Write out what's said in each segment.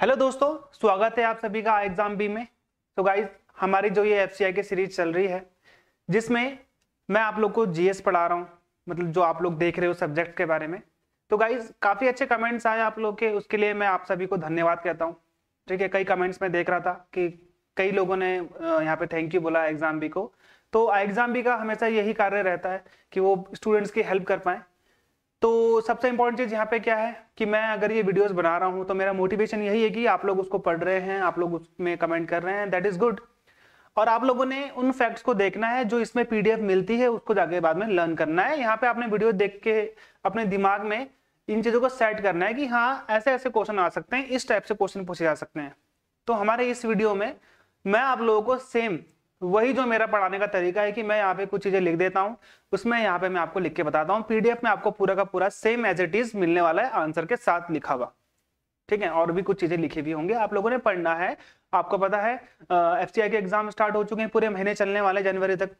hello दोस्तों स्वागत है आप सभी का एग्जाम बी में तो गाइस गाइज हमारी जो ये एफ की सीरीज चल रही है जिसमें मैं आप लोग को जीएस पढ़ा रहा हूँ मतलब जो आप लोग देख रहे हो सब्जेक्ट के बारे में तो गाइज काफ़ी अच्छे कमेंट्स आए आप लोग के उसके लिए मैं आप सभी को धन्यवाद कहता हूँ ठीक है कई कमेंट्स में देख रहा था कि कई लोगों ने यहाँ पे थैंक यू बोला एग्जाम बी को तो एग्जाम बी का हमेशा यही कार्य रहता है कि वो स्टूडेंट्स की हेल्प कर पाएँ तो सबसे इंपॉर्टेंट चीज़ यहाँ पे क्या है कि मैं अगर ये वीडियोस बना रहा हूं तो मेरा मोटिवेशन यही है कि आप लोग उसको पढ़ रहे हैं आप लोग उसमें कमेंट कर रहे हैं दैट इज़ गुड और आप लोगों ने उन फैक्ट्स को देखना है जो इसमें पीडीएफ मिलती है उसको जाके बाद में लर्न करना है यहाँ पे आपने वीडियो देख के अपने दिमाग में इन चीज़ों को सेट करना है कि हाँ ऐसे ऐसे क्वेश्चन आ सकते हैं इस टाइप से क्वेश्चन पूछे जा सकते हैं तो हमारे इस वीडियो में मैं आप लोगों को सेम वही जो मेरा पढ़ाने का तरीका है कि मैं यहाँ पे कुछ चीज़ें लिख देता हूँ उसमें यहाँ पे मैं आपको लिख के बताता हूँ पीडीएफ में आपको पूरा का पूरा सेम एज इट इज मिलने वाला है आंसर के साथ लिखा हुआ ठीक है और भी कुछ चीज़ें लिखी हुई होंगी आप लोगों ने पढ़ना है आपको पता है एफ के एग्जाम स्टार्ट हो चुके हैं पूरे महीने चलने वाले जनवरी तक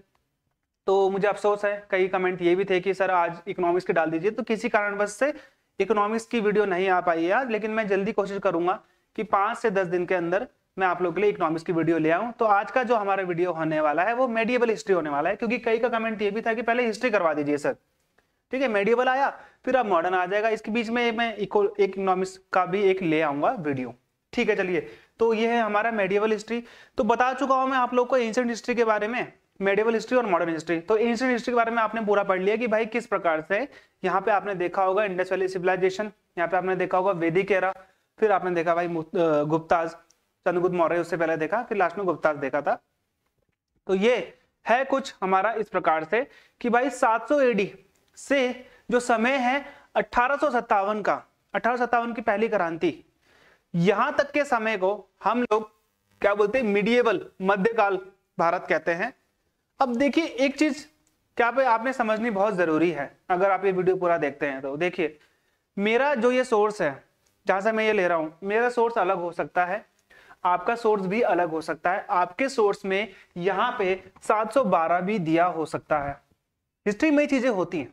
तो मुझे अफसोस है कई कमेंट ये भी थे कि सर आज इकोनॉमिक्स के डाल दीजिए तो किसी कारणवश से इकोनॉमिक्स की वीडियो नहीं आ पाई है लेकिन मैं जल्दी कोशिश करूंगा कि पांच से दस दिन के अंदर मैं आप लोग के लिए इकोनॉमिक्स की वीडियो ले आऊँ तो आज का जो हमारा वीडियो होने वाला है वो मेडिएबल हिस्ट्री होने वाला है क्योंकि कई का कमेंट ये भी था कि पहले हिस्ट्री करवा दीजिए सर ठीक है मेडिएबल आया फिर अब मॉडर्न आ जाएगा इसके बीच में मैं इको एक इकोनॉमिक्स का भी एक ले आऊंगा वीडियो ठीक है चलिए तो ये है हमारा मेडिएबल हिस्ट्री तो बता चुका हूं मैं आप लोग को एंशियंट हिस्ट्री के बारे में मेडिवल हिस्ट्री और मॉडर्न हिस्ट्री तो एंशियंट हिस्ट्री के बारे में आपने पूरा पढ़ लिया कि भाई किस प्रकार से यहाँ पे आपने देखा होगा इंडस वैली सिविलाइजेशन यहाँ पे आपने देखा होगा वेदिक एरा फिर आपने देखा भाई गुप्ताज चंद्रगुप्त मौर्य उससे पहले देखा फिर लास्ट में गुप्ता देखा था तो ये है कुछ हमारा इस प्रकार से कि भाई 700 एडी से जो समय है अठारह का अठारह की पहली क्रांति यहां तक के समय को हम लोग क्या बोलते हैं मिडिएबल मध्यकाल भारत कहते हैं अब देखिए एक चीज क्या पे आपने समझनी बहुत जरूरी है अगर आप ये वीडियो पूरा देखते हैं तो देखिए मेरा जो ये सोर्स है जहां से मैं ये ले रहा हूं मेरा सोर्स अलग हो सकता है आपका सोर्स भी अलग हो सकता है आपके सोर्स में यहाँ पे 712 भी दिया हो सकता है हिस्ट्री में चीजें होती हैं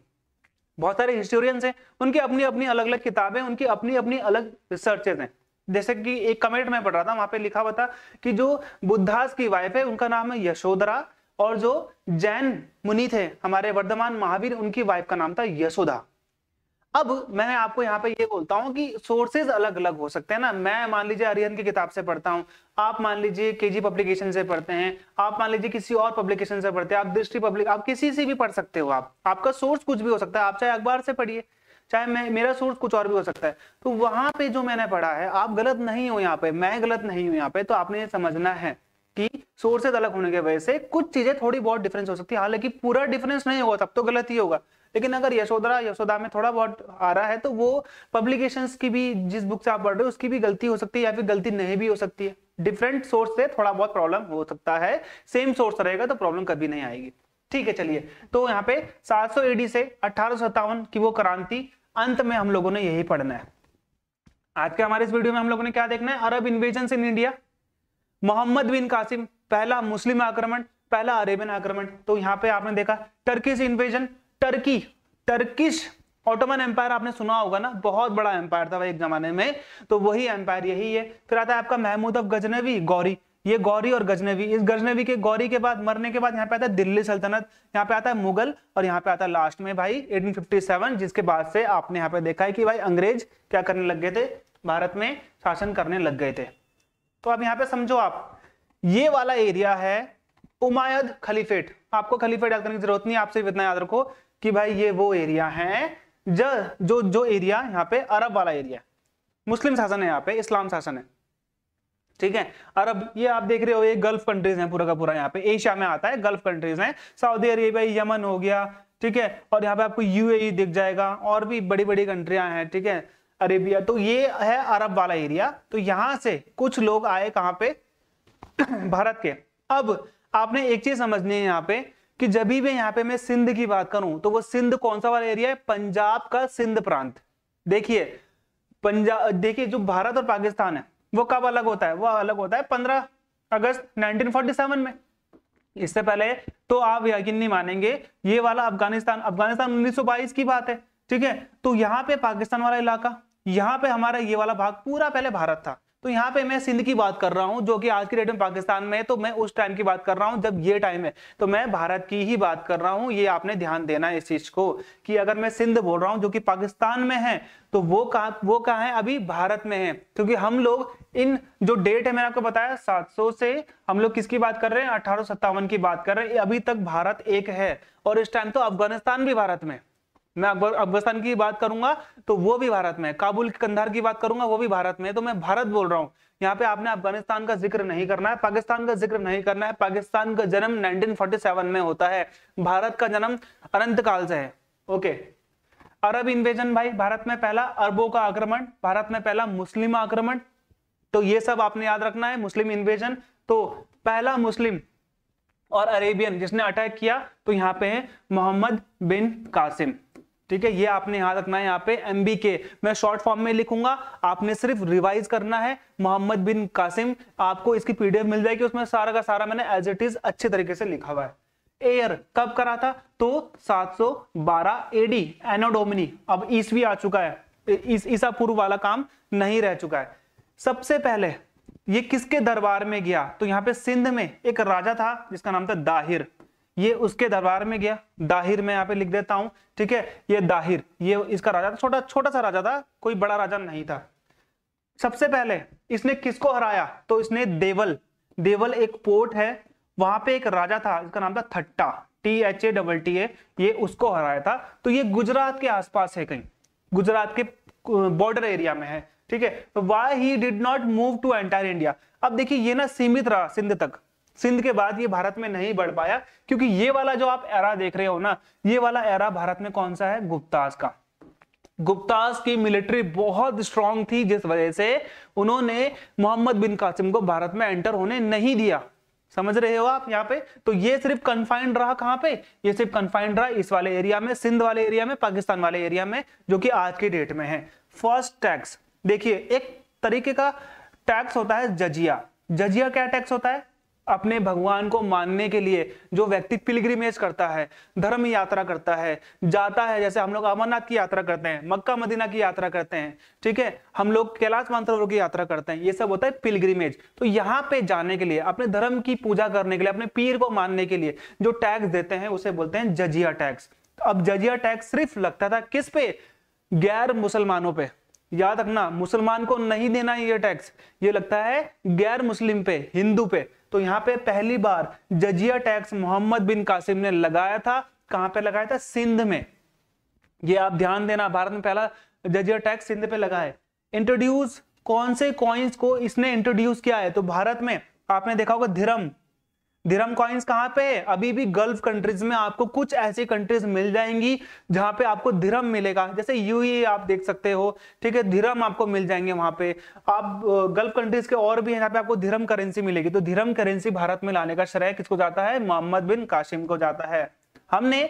बहुत सारे हिस्टोरियंस हैं उनकी अपनी अपनी अलग अलग किताबें उनकी अपनी अपनी अलग रिसर्चेज हैं जैसे कि एक कमेंट में पढ़ रहा था वहां पे लिखा हुआ था कि जो बुद्धास की वाइफ है उनका नाम है यशोधरा और जो जैन मुनि थे हमारे वर्धमान महावीर उनकी वाइफ का नाम था यशोदा अब मैं आपको यहाँ पे ये बोलता हूँ कि सोर्सेज अलग अलग हो सकते हैं ना मैं मान लीजिए अरिहन की किताब से पढ़ता हूँ आप मान लीजिए केजी पब्लिकेशन से पढ़ते हैं आप मान लीजिए किसी और पब्लिकेशन से पढ़ते हैं आप दृष्टि पब्लिक आप किसी से भी पढ़ सकते हो आप आपका सोर्स कुछ भी हो सकता है आप चाहे अखबार से पढ़िए चाहे मैं मेरा सोर्स कुछ और भी हो सकता है तो वहां पे जो मैंने पढ़ा है आप गलत नहीं हो यहाँ पे मैं गलत नहीं हूँ यहाँ पे तो आपने ये समझना है कि सोर्सेज अलग होने की वजह से कुछ चीजें थोड़ी बहुत डिफरेंस हो सकती है हालांकि पूरा डिफरेंस नहीं होगा तब तो गलत ही होगा लेकिन अगर यशोधरा यशोदा में थोड़ा बहुत आ रहा है तो वो पब्लिकेशंस की भी जिस बुक से आप पढ़ रहे हो उसकी भी गलती हो सकती है या फिर गलती नहीं भी हो सकती है डिफरेंट सोर्स से थोड़ा बहुत प्रॉब्लम हो सकता है सेम सोर्स रहेगा तो प्रॉब्लम कभी नहीं आएगी ठीक है चलिए तो यहाँ पे सात एडी से अठारह की वो क्रांति अंत में हम लोगों ने यही पढ़ना है आज के हमारे इस वीडियो में हम लोगों ने क्या देखना है Arab invasion in India Mohammad bin Qasim पहला मुस्लिम आक्रमण पहला अरेबियन आक्रमण तो यहाँ पे आपने देखा Turkish invasion Turkey Turkish Ottoman Empire आपने सुना होगा ना बहुत बड़ा एम्पायर था एक जमाने में तो वही एम्पायर यही है फिर आता है आपका महमूद अफ गजनवी गौरी ये गौरी और गजनवी इस गजनवी के गौरी के बाद मरने के बाद यहाँ पे आता है दिल्ली सल्तनत यहाँ पे आता है मुगल और यहाँ पे आता है लास्ट में भाई 1857 जिसके बाद से आपने यहाँ पे देखा है कि भाई अंग्रेज क्या करने लग गए थे भारत में शासन करने लग गए थे तो आप यहां पे समझो आप ये वाला एरिया है उमायद खलीफेट आपको खलीफेट याद करने की जरूरत नहीं आप सिर्फ इतना याद रखो कि भाई ये वो एरिया है जो जो जो एरिया यहाँ पे अरब वाला एरिया मुस्लिम शासन है यहाँ पे इस्लाम शासन है ठीक है अरब ये आप देख रहे हो ये गल्फ कंट्रीज हैं पूरा का पूरा यहाँ पे एशिया में आता है गल्फ कंट्रीज हैं सऊदी अरेबिया यमन हो गया ठीक है और यहाँ पे आपको यूएई e दिख जाएगा और भी बड़ी बड़ी कंट्रियां हैं ठीक है अरेबिया तो ये है अरब वाला एरिया तो यहां से कुछ लोग आए कहां पे भारत के अब आपने एक चीज समझनी है यहाँ पे कि जब भी यहाँ पे मैं सिंध की बात करूं तो वो सिंध कौन सा वाला एरिया है पंजाब का सिंध प्रांत देखिए पंजाब देखिए जो भारत और पाकिस्तान है वो कब अलग होता है वो अलग होता है पंद्रह अगस्त नाइनटीन में इससे पहले तो आप यकीन नहीं मानेंगे ये वाला अफगानिस्तान अफगानिस्तान 1922 की बात है ठीक है तो यहाँ पे पाकिस्तान वाला इलाका यहाँ पे हमारा ये वाला भाग पूरा पहले भारत था तो यहाँ पे मैं सिंध की बात कर रहा हूँ जो कि आज की डेट में पाकिस्तान में है तो मैं उस टाइम की बात कर रहा हूँ जब ये टाइम है तो मैं भारत की ही बात कर रहा हूँ ये आपने ध्यान देना है इस चीज को कि अगर मैं सिंध बोल रहा हूँ जो कि पाकिस्तान में है तो वो कहा वो कहा है अभी भारत में है क्योंकि हम लोग इन जो डेट है मैंने आपको बताया सात से हम लोग किसकी बात कर रहे हैं अठारह की बात कर रहे हैं अभी तक भारत एक है और इस टाइम तो अफगानिस्तान भी भारत में मैं अफगानिस्तान की बात करूंगा तो वो भी भारत में है काबुल कंधार की बात करूंगा वो भी भारत में है तो मैं भारत बोल रहा हूँ यहाँ पे आपने अफगानिस्तान का जिक्र नहीं करना है पाकिस्तान का जिक्र नहीं करना है पाकिस्तान का जन्म 1947 में होता है भारत का जन्म अनंत काल से है ओके अरब इन्वेजन भाई भारत में पहला अरबों का आक्रमण भारत में पहला मुस्लिम आक्रमण तो ये सब आपने याद रखना है मुस्लिम इन्वेजन तो पहला मुस्लिम और अरेबियन जिसने अटैक किया तो यहाँ पे है मोहम्मद बिन कासिम ठीक है ये आपने याद रखना है यहाँ पे एम मैं शॉर्ट फॉर्म में लिखूंगा आपने सिर्फ रिवाइज करना है मोहम्मद बिन कासिम आपको इसकी पीडीएफ मिल जाएगी उसमें सारा का सारा मैंने एज इट इज अच्छे तरीके से लिखा हुआ है एयर कब करा था तो 712 एडी एनोडोमिनी अब ईसवी आ चुका है ईसा पूर्व वाला काम नहीं रह चुका है सबसे पहले ये किसके दरबार में गया तो यहाँ पे सिंध में एक राजा था जिसका नाम था दाहिर ये उसके दरबार में गया दाहिर में यहाँ पे लिख देता हूँ ठीक है ये दाहिर ये इसका राजा था छोटा छोटा सा राजा था कोई बड़ा राजा नहीं था सबसे पहले इसने किसको हराया तो इसने देवल देवल एक पोर्ट है वहां पे एक राजा था इसका नाम था Thatta T H A double T A ये उसको हराया था तो ये गुजरात के आसपास है कहीं गुजरात के बॉर्डर एरिया में है ठीक है why he did not move to entire India अब देखिए ये ना सीमित रहा सिंध तक सिंध के बाद ये भारत में नहीं बढ़ पाया क्योंकि ये वाला जो आप एरा देख रहे हो ना ये वाला एरा भारत में कौन सा है गुप्ताज का गुप्तास की मिलिट्री बहुत स्ट्रांग थी जिस वजह से उन्होंने मोहम्मद बिन कासिम को भारत में एंटर होने नहीं दिया समझ रहे हो आप यहाँ पे तो ये सिर्फ कन्फाइंड रहा कहाँ पे ये सिर्फ कन्फाइंड रहा इस वाले एरिया में सिंध वाले एरिया में पाकिस्तान वाले एरिया में जो कि आज के डेट में है फर्स्ट टैक्स देखिए एक तरीके का टैक्स होता है जजिया जजिया क्या टैक्स होता है अपने भगवान को मानने के लिए जो व्यक्ति पिलग्रिमेज करता है धर्म यात्रा करता है जाता है जैसे हम लोग अमरनाथ की यात्रा करते हैं मक्का मदीना की यात्रा करते हैं ठीक है हम लोग कैलाश मानसरोवर की यात्रा करते हैं ये सब होता है पिलग्रिमेज तो यहाँ पे जाने के लिए अपने धर्म की पूजा करने के लिए अपने पीर को मानने के लिए जो टैक्स देते हैं उसे बोलते हैं जजिया टैक्स अब जजिया टैक्स सिर्फ लगता था किस पे गैर मुसलमानों पर याद रखना मुसलमान को नहीं देना ये टैक्स ये लगता है गैर मुस्लिम पे हिंदू पे तो यहाँ पे पहली बार जजिया टैक्स मोहम्मद बिन कासिम ने लगाया था कहां पे लगाया था सिंध में ये आप ध्यान देना भारत में पहला जजिया टैक्स सिंध पे लगा है इंट्रोड्यूस कौन से कॉइन्स को इसने इंट्रोड्यूस किया है तो भारत में आपने देखा होगा धीरम धीरम कॉइन्स कहाँ पे है अभी भी गल्फ कंट्रीज में आपको कुछ ऐसी कंट्रीज मिल जाएंगी जहां पे आपको धीरम मिलेगा जैसे यूए e आप देख सकते हो ठीक है धीरम आपको मिल जाएंगे वहां पे आप गल्फ कंट्रीज के और भी है पे आपको धीरम करेंसी मिलेगी तो धीरम करेंसी भारत में लाने का श्रेय किसको जाता है मोहम्मद बिन काशिम को जाता है हमने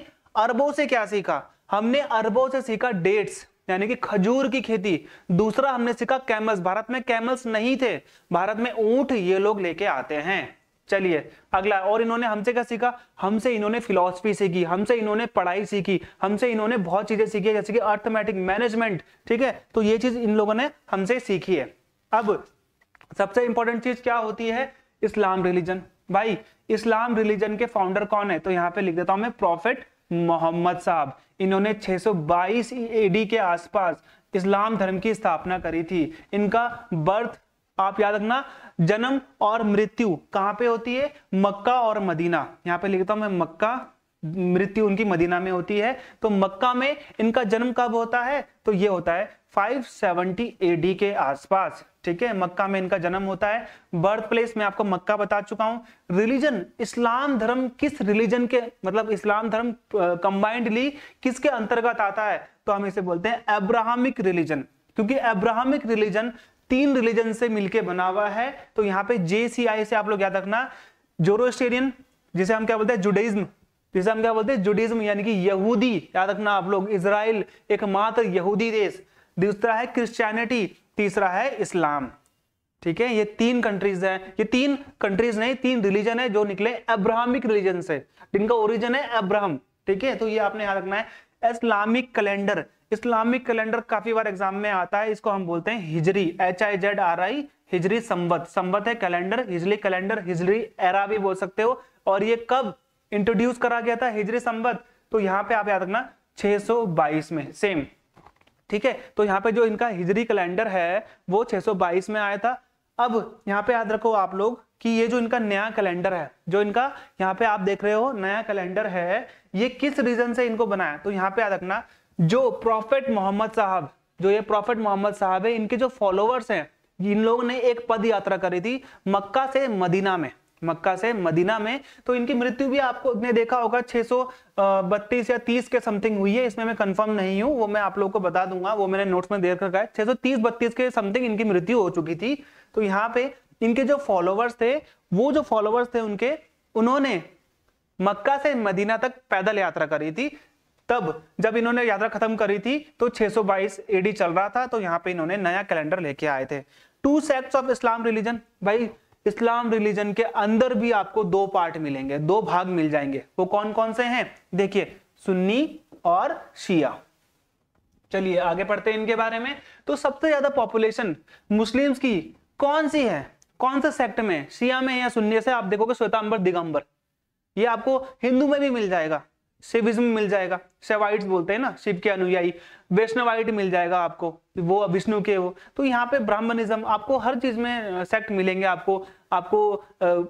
अरबों से क्या सीखा हमने अरबों से सीखा डेट्स यानी कि खजूर की खेती दूसरा हमने सीखा कैमल्स भारत में कैमल्स नहीं थे भारत में ऊंट ये लोग लेके आते हैं चलिए अगला और इन्होंने हमसे क्या सीखा हमसे इन्होंने फिलोसफी सीखी हमसे इन्होंने पढ़ाई सीखी हमसे इन्होंने बहुत चीजें सीखी जैसे कि अर्थमेटिक मैनेजमेंट ठीक है तो ये चीज इन लोगों ने हमसे सीखी है अब सबसे इंपॉर्टेंट चीज क्या होती है इस्लाम रिलीजन भाई इस्लाम रिलीजन के फाउंडर कौन है तो यहाँ पे लिख देता हूं मैं प्रॉफिट मोहम्मद साहब इन्होंने 622 एडी के आसपास इस्लाम धर्म की स्थापना करी थी इनका बर्थ आप याद रखना जन्म और मृत्यु कहां पे होती है मक्का और मदीना यहाँ पे लिखता हूं मैं मक्का मृत्यु उनकी मदीना में होती है तो मक्का में इनका जन्म कब होता है तो ये होता है 570 एडी के आसपास ठीक है मक्का में इनका जन्म होता है बर्थ प्लेस में आपको मक्का बता चुका हूं रिलीजन इस्लाम धर्म किस रिलीजन के मतलब इस्लाम धर्म कंबाइंडली किसके अंतर्गत आता है तो हम इसे बोलते हैं एब्राहमिक रिलीजन क्योंकि एब्राहमिक रिलीजन तीन रिलीजन से मिलके बना हुआ है तो यहाँ पे जेसीआई से आप लोग याद रखना जोरोस्टेरियन जिसे हम क्या बोलते हैं जुडाइज्म जिसे हम क्या बोलते हैं जुडाइज्म यानी कि यहूदी याद रखना आप लोग इसराइल एकमात्र यहूदी देश दूसरा है क्रिश्चियनिटी तीसरा है इस्लाम ठीक है ये तीन कंट्रीज हैं ये तीन कंट्रीज नहीं तीन रिलीजन है जो निकले अब्राहमिक रिलीजन से जिनका ओरिजिन है अब्राहम ठीक है तो ये आपने याद रखना है इस्लामिक कैलेंडर इस्लामिक कैलेंडर काफी बार एग्जाम में आता है इसको हम बोलते हैं हिजरी H I Z R I हिजरी संबत संवत है कैलेंडर हिजरी कैलेंडर हिजरी एरा भी बोल सकते हो और ये कब इंट्रोड्यूस करा गया था हिजरी संबत तो यहाँ पे आप याद रखना 622 में सेम ठीक है तो यहाँ पे जो इनका हिजरी कैलेंडर है वो 622 में आया था अब यहाँ पे याद रखो आप लोग कि ये जो इनका नया कैलेंडर है जो इनका यहाँ पे आप देख रहे हो नया कैलेंडर है ये किस रीजन से इनको बनाया तो यहाँ पे याद रखना जो प्रॉफेट मोहम्मद साहब जो ये प्रॉफेट मोहम्मद साहब है इनके जो फॉलोअर्स हैं इन लोगों ने एक पद यात्रा करी थी मक्का से मदीना में मक्का से मदीना में तो इनकी मृत्यु भी आपको ने देखा होगा बत्तीस या 30 के समथिंग हुई है इसमें मैं कंफर्म नहीं हूं वो मैं आप लोगों को बता दूंगा वो मैंने नोट्स में देख रखा है तीस बत्तीस के समथिंग इनकी मृत्यु हो चुकी थी तो यहाँ पे इनके जो फॉलोअर्स थे वो जो फॉलोअर्स थे उनके उन्होंने मक्का से मदीना तक पैदल यात्रा करी थी तब जब इन्होंने यात्रा खत्म करी थी तो 622 एडी चल रहा था तो यहाँ पे इन्होंने नया कैलेंडर लेके आए थे two sect of Islam religion भाई इस्लाम रिलीजन के अंदर भी आपको दो पार्ट मिलेंगे दो भाग मिल जाएंगे वो कौन कौन से हैं देखिए सुन्नी और शिया चलिए आगे पढ़ते हैं इनके बारे में तो सबसे ज्यादा पॉपुलेशन मुस्लिम्स की कौन सी है कौन से सेक्ट में शिया में या सुन्नी से आप देखोगे श्वेतांबर दिगंबर ये आपको हिंदू में भी मिल जाएगा शिविज्म मिल जाएगा सेवाइट्स बोलते हैं ना शिव के अनुयायी वैष्णवाइट मिल जाएगा आपको वो विष्णु के वो तो यहाँ पे ब्राह्मणिज्म आपको हर चीज में सेक्ट मिलेंगे आपको आपको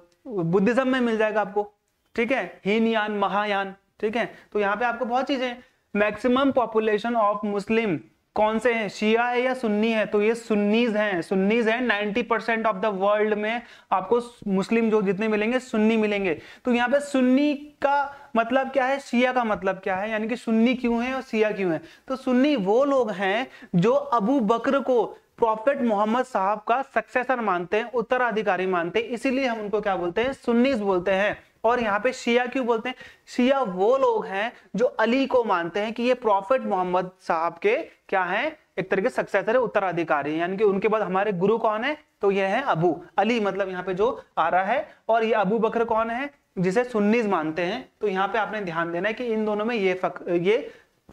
बुद्धिज्म में मिल जाएगा आपको ठीक है हीनयान महायान ठीक है तो यहाँ पे आपको बहुत चीजें मैक्सिमम पॉपुलेशन ऑफ मुस्लिम कौन से हैं शिया है या सुन्नी है तो ये सुन्नीज हैं सुन्नीज हैं 90 परसेंट ऑफ द वर्ल्ड में आपको मुस्लिम जो जितने मिलेंगे सुन्नी मिलेंगे तो यहाँ पे सुन्नी का मतलब क्या है शिया का मतलब क्या है यानी कि सुन्नी क्यों है और सिया क्यों है तो सुन्नी वो लोग हैं जो अबू बकर को प्रॉफेट मोहम्मद साहब का सक्सेसर मानते हैं उत्तराधिकारी मानते हैं इसीलिए हम उनको क्या बोलते हैं सुन्नीस बोलते हैं और यहाँ पे शिया क्यों बोलते हैं शिया वो लोग हैं जो अली को मानते हैं कि ये प्रॉफेट मोहम्मद साहब के क्या हैं एक तरह के सक्सेसर है उत्तराधिकारी यानी कि उनके बाद हमारे गुरु कौन है तो ये है अबू अली मतलब यहाँ पे जो आ रहा है और ये अबू बकर कौन है जिसे सुन्नीज मानते हैं तो यहाँ पे आपने ध्यान देना है कि इन दोनों में ये फक, ये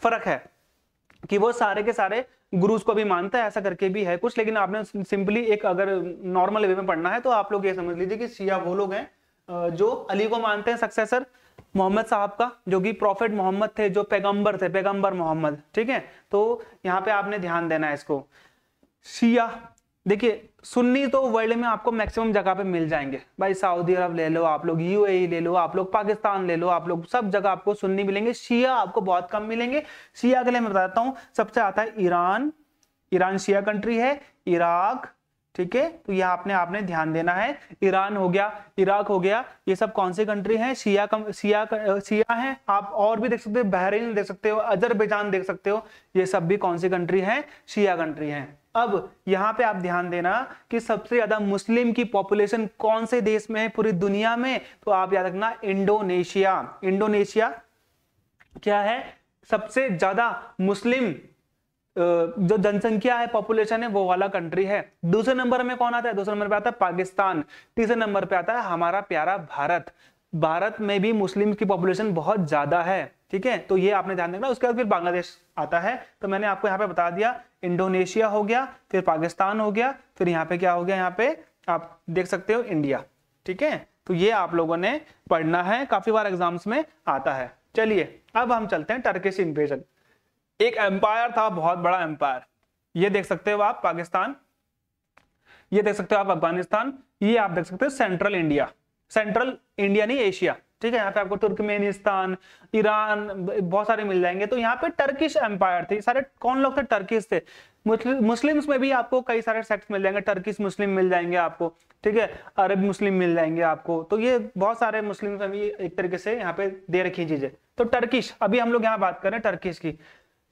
फर्क है कि वो सारे के सारे गुरुज को भी मानता है ऐसा करके भी है कुछ लेकिन आपने सिंपली एक अगर नॉर्मल वे में पढ़ना है तो आप लोग ये समझ लीजिए कि शिया वो लोग हैं जो अली को मानते हैं सक्सेसर मोहम्मद साहब का जो कि प्रॉफिट मोहम्मद थे जो पैगंबर थे पैगंबर मोहम्मद ठीक है तो यहाँ पे आपने ध्यान देना है इसको शिया देखिए सुन्नी तो वर्ल्ड में आपको मैक्सिमम जगह पे मिल जाएंगे भाई सऊदी अरब ले लो आप लोग यूएई e ले लो आप लोग पाकिस्तान ले लो आप लोग सब जगह आपको सुन्नी मिलेंगे शिया आपको बहुत कम मिलेंगे शिया के लिए मैं बताता हूँ सबसे आता है ईरान ईरान शिया कंट्री है इराक ठीक है तो यह आपने आपने ध्यान देना है ईरान हो गया इराक हो गया ये सब कौन सी कंट्री है शिया कम शिया शिया है आप और भी देख सकते हो बहरीन देख सकते हो अजरबैजान देख सकते हो ये सब भी कौन सी कंट्री है शिया कंट्री है अब यहां पे आप ध्यान देना कि सबसे ज्यादा मुस्लिम की पॉपुलेशन कौन से देश में है पूरी दुनिया में तो आप याद रखना इंडोनेशिया इंडोनेशिया क्या है सबसे ज्यादा मुस्लिम जो जनसंख्या है पॉपुलेशन है वो वाला कंट्री है दूसरे नंबर में कौन आता है दूसरे नंबर पे आता है पाकिस्तान तीसरे नंबर पे आता है हमारा प्यारा भारत भारत में भी मुस्लिम की पॉपुलेशन बहुत ज्यादा है ठीक है तो ये आपने ध्यान देखना उसके बाद फिर बांग्लादेश आता है तो मैंने आपको यहाँ पे बता दिया इंडोनेशिया हो गया फिर पाकिस्तान हो गया फिर यहाँ पे क्या हो गया यहाँ पे आप देख सकते हो इंडिया ठीक है तो ये आप लोगों ने पढ़ना है काफी बार एग्जाम्स में आता है चलिए अब हम चलते हैं टर्किश इन्वेजन एक एम्पायर था बहुत बड़ा एम्पायर ये देख सकते हो आप पाकिस्तान ये देख सकते हो आप अफगानिस्तान ये आप देख सकते हो सेंट्रल इंडिया सेंट्रल इंडिया नहीं एशिया ठीक है यहाँ पे आपको तुर्कमेनिस्तान ईरान बहुत सारे मिल जाएंगे तो यहाँ पे टर्किश एम्पायर थे सारे कौन लोग थे टर्किश थे मुस्लिम्स में भी आपको कई सारे सेक्ट मिल जाएंगे टर्किश मुस्लिम मिल जाएंगे आपको ठीक है अरब मुस्लिम मिल जाएंगे आपको तो ये बहुत सारे मुस्लिम भी एक तरीके से यहाँ पे दे रखी चीजें तो टर्किश अभी हम लोग यहाँ बात कर रहे हैं टर्किश की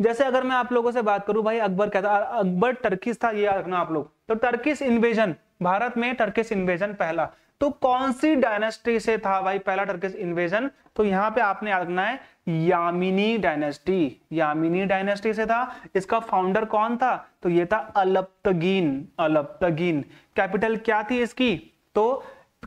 जैसे अगर मैं आप लोगों से बात करूं भाई अकबर कहता अकबर टर्किश था ये रखना आप लोग तो टर्किश इन्वेजन भारत में टर्किश इन्वेजन पहला तो कौन सी डायनेस्टी से था भाई पहला टर्किश इन्वेजन तो यहां पे आपने याद रखना है यामिनी डायनेस्टी यामिनी डायनेस्टी से था इसका फाउंडर कौन था तो ये था अलप्तगीन अलप्तगीन कैपिटल क्या थी इसकी तो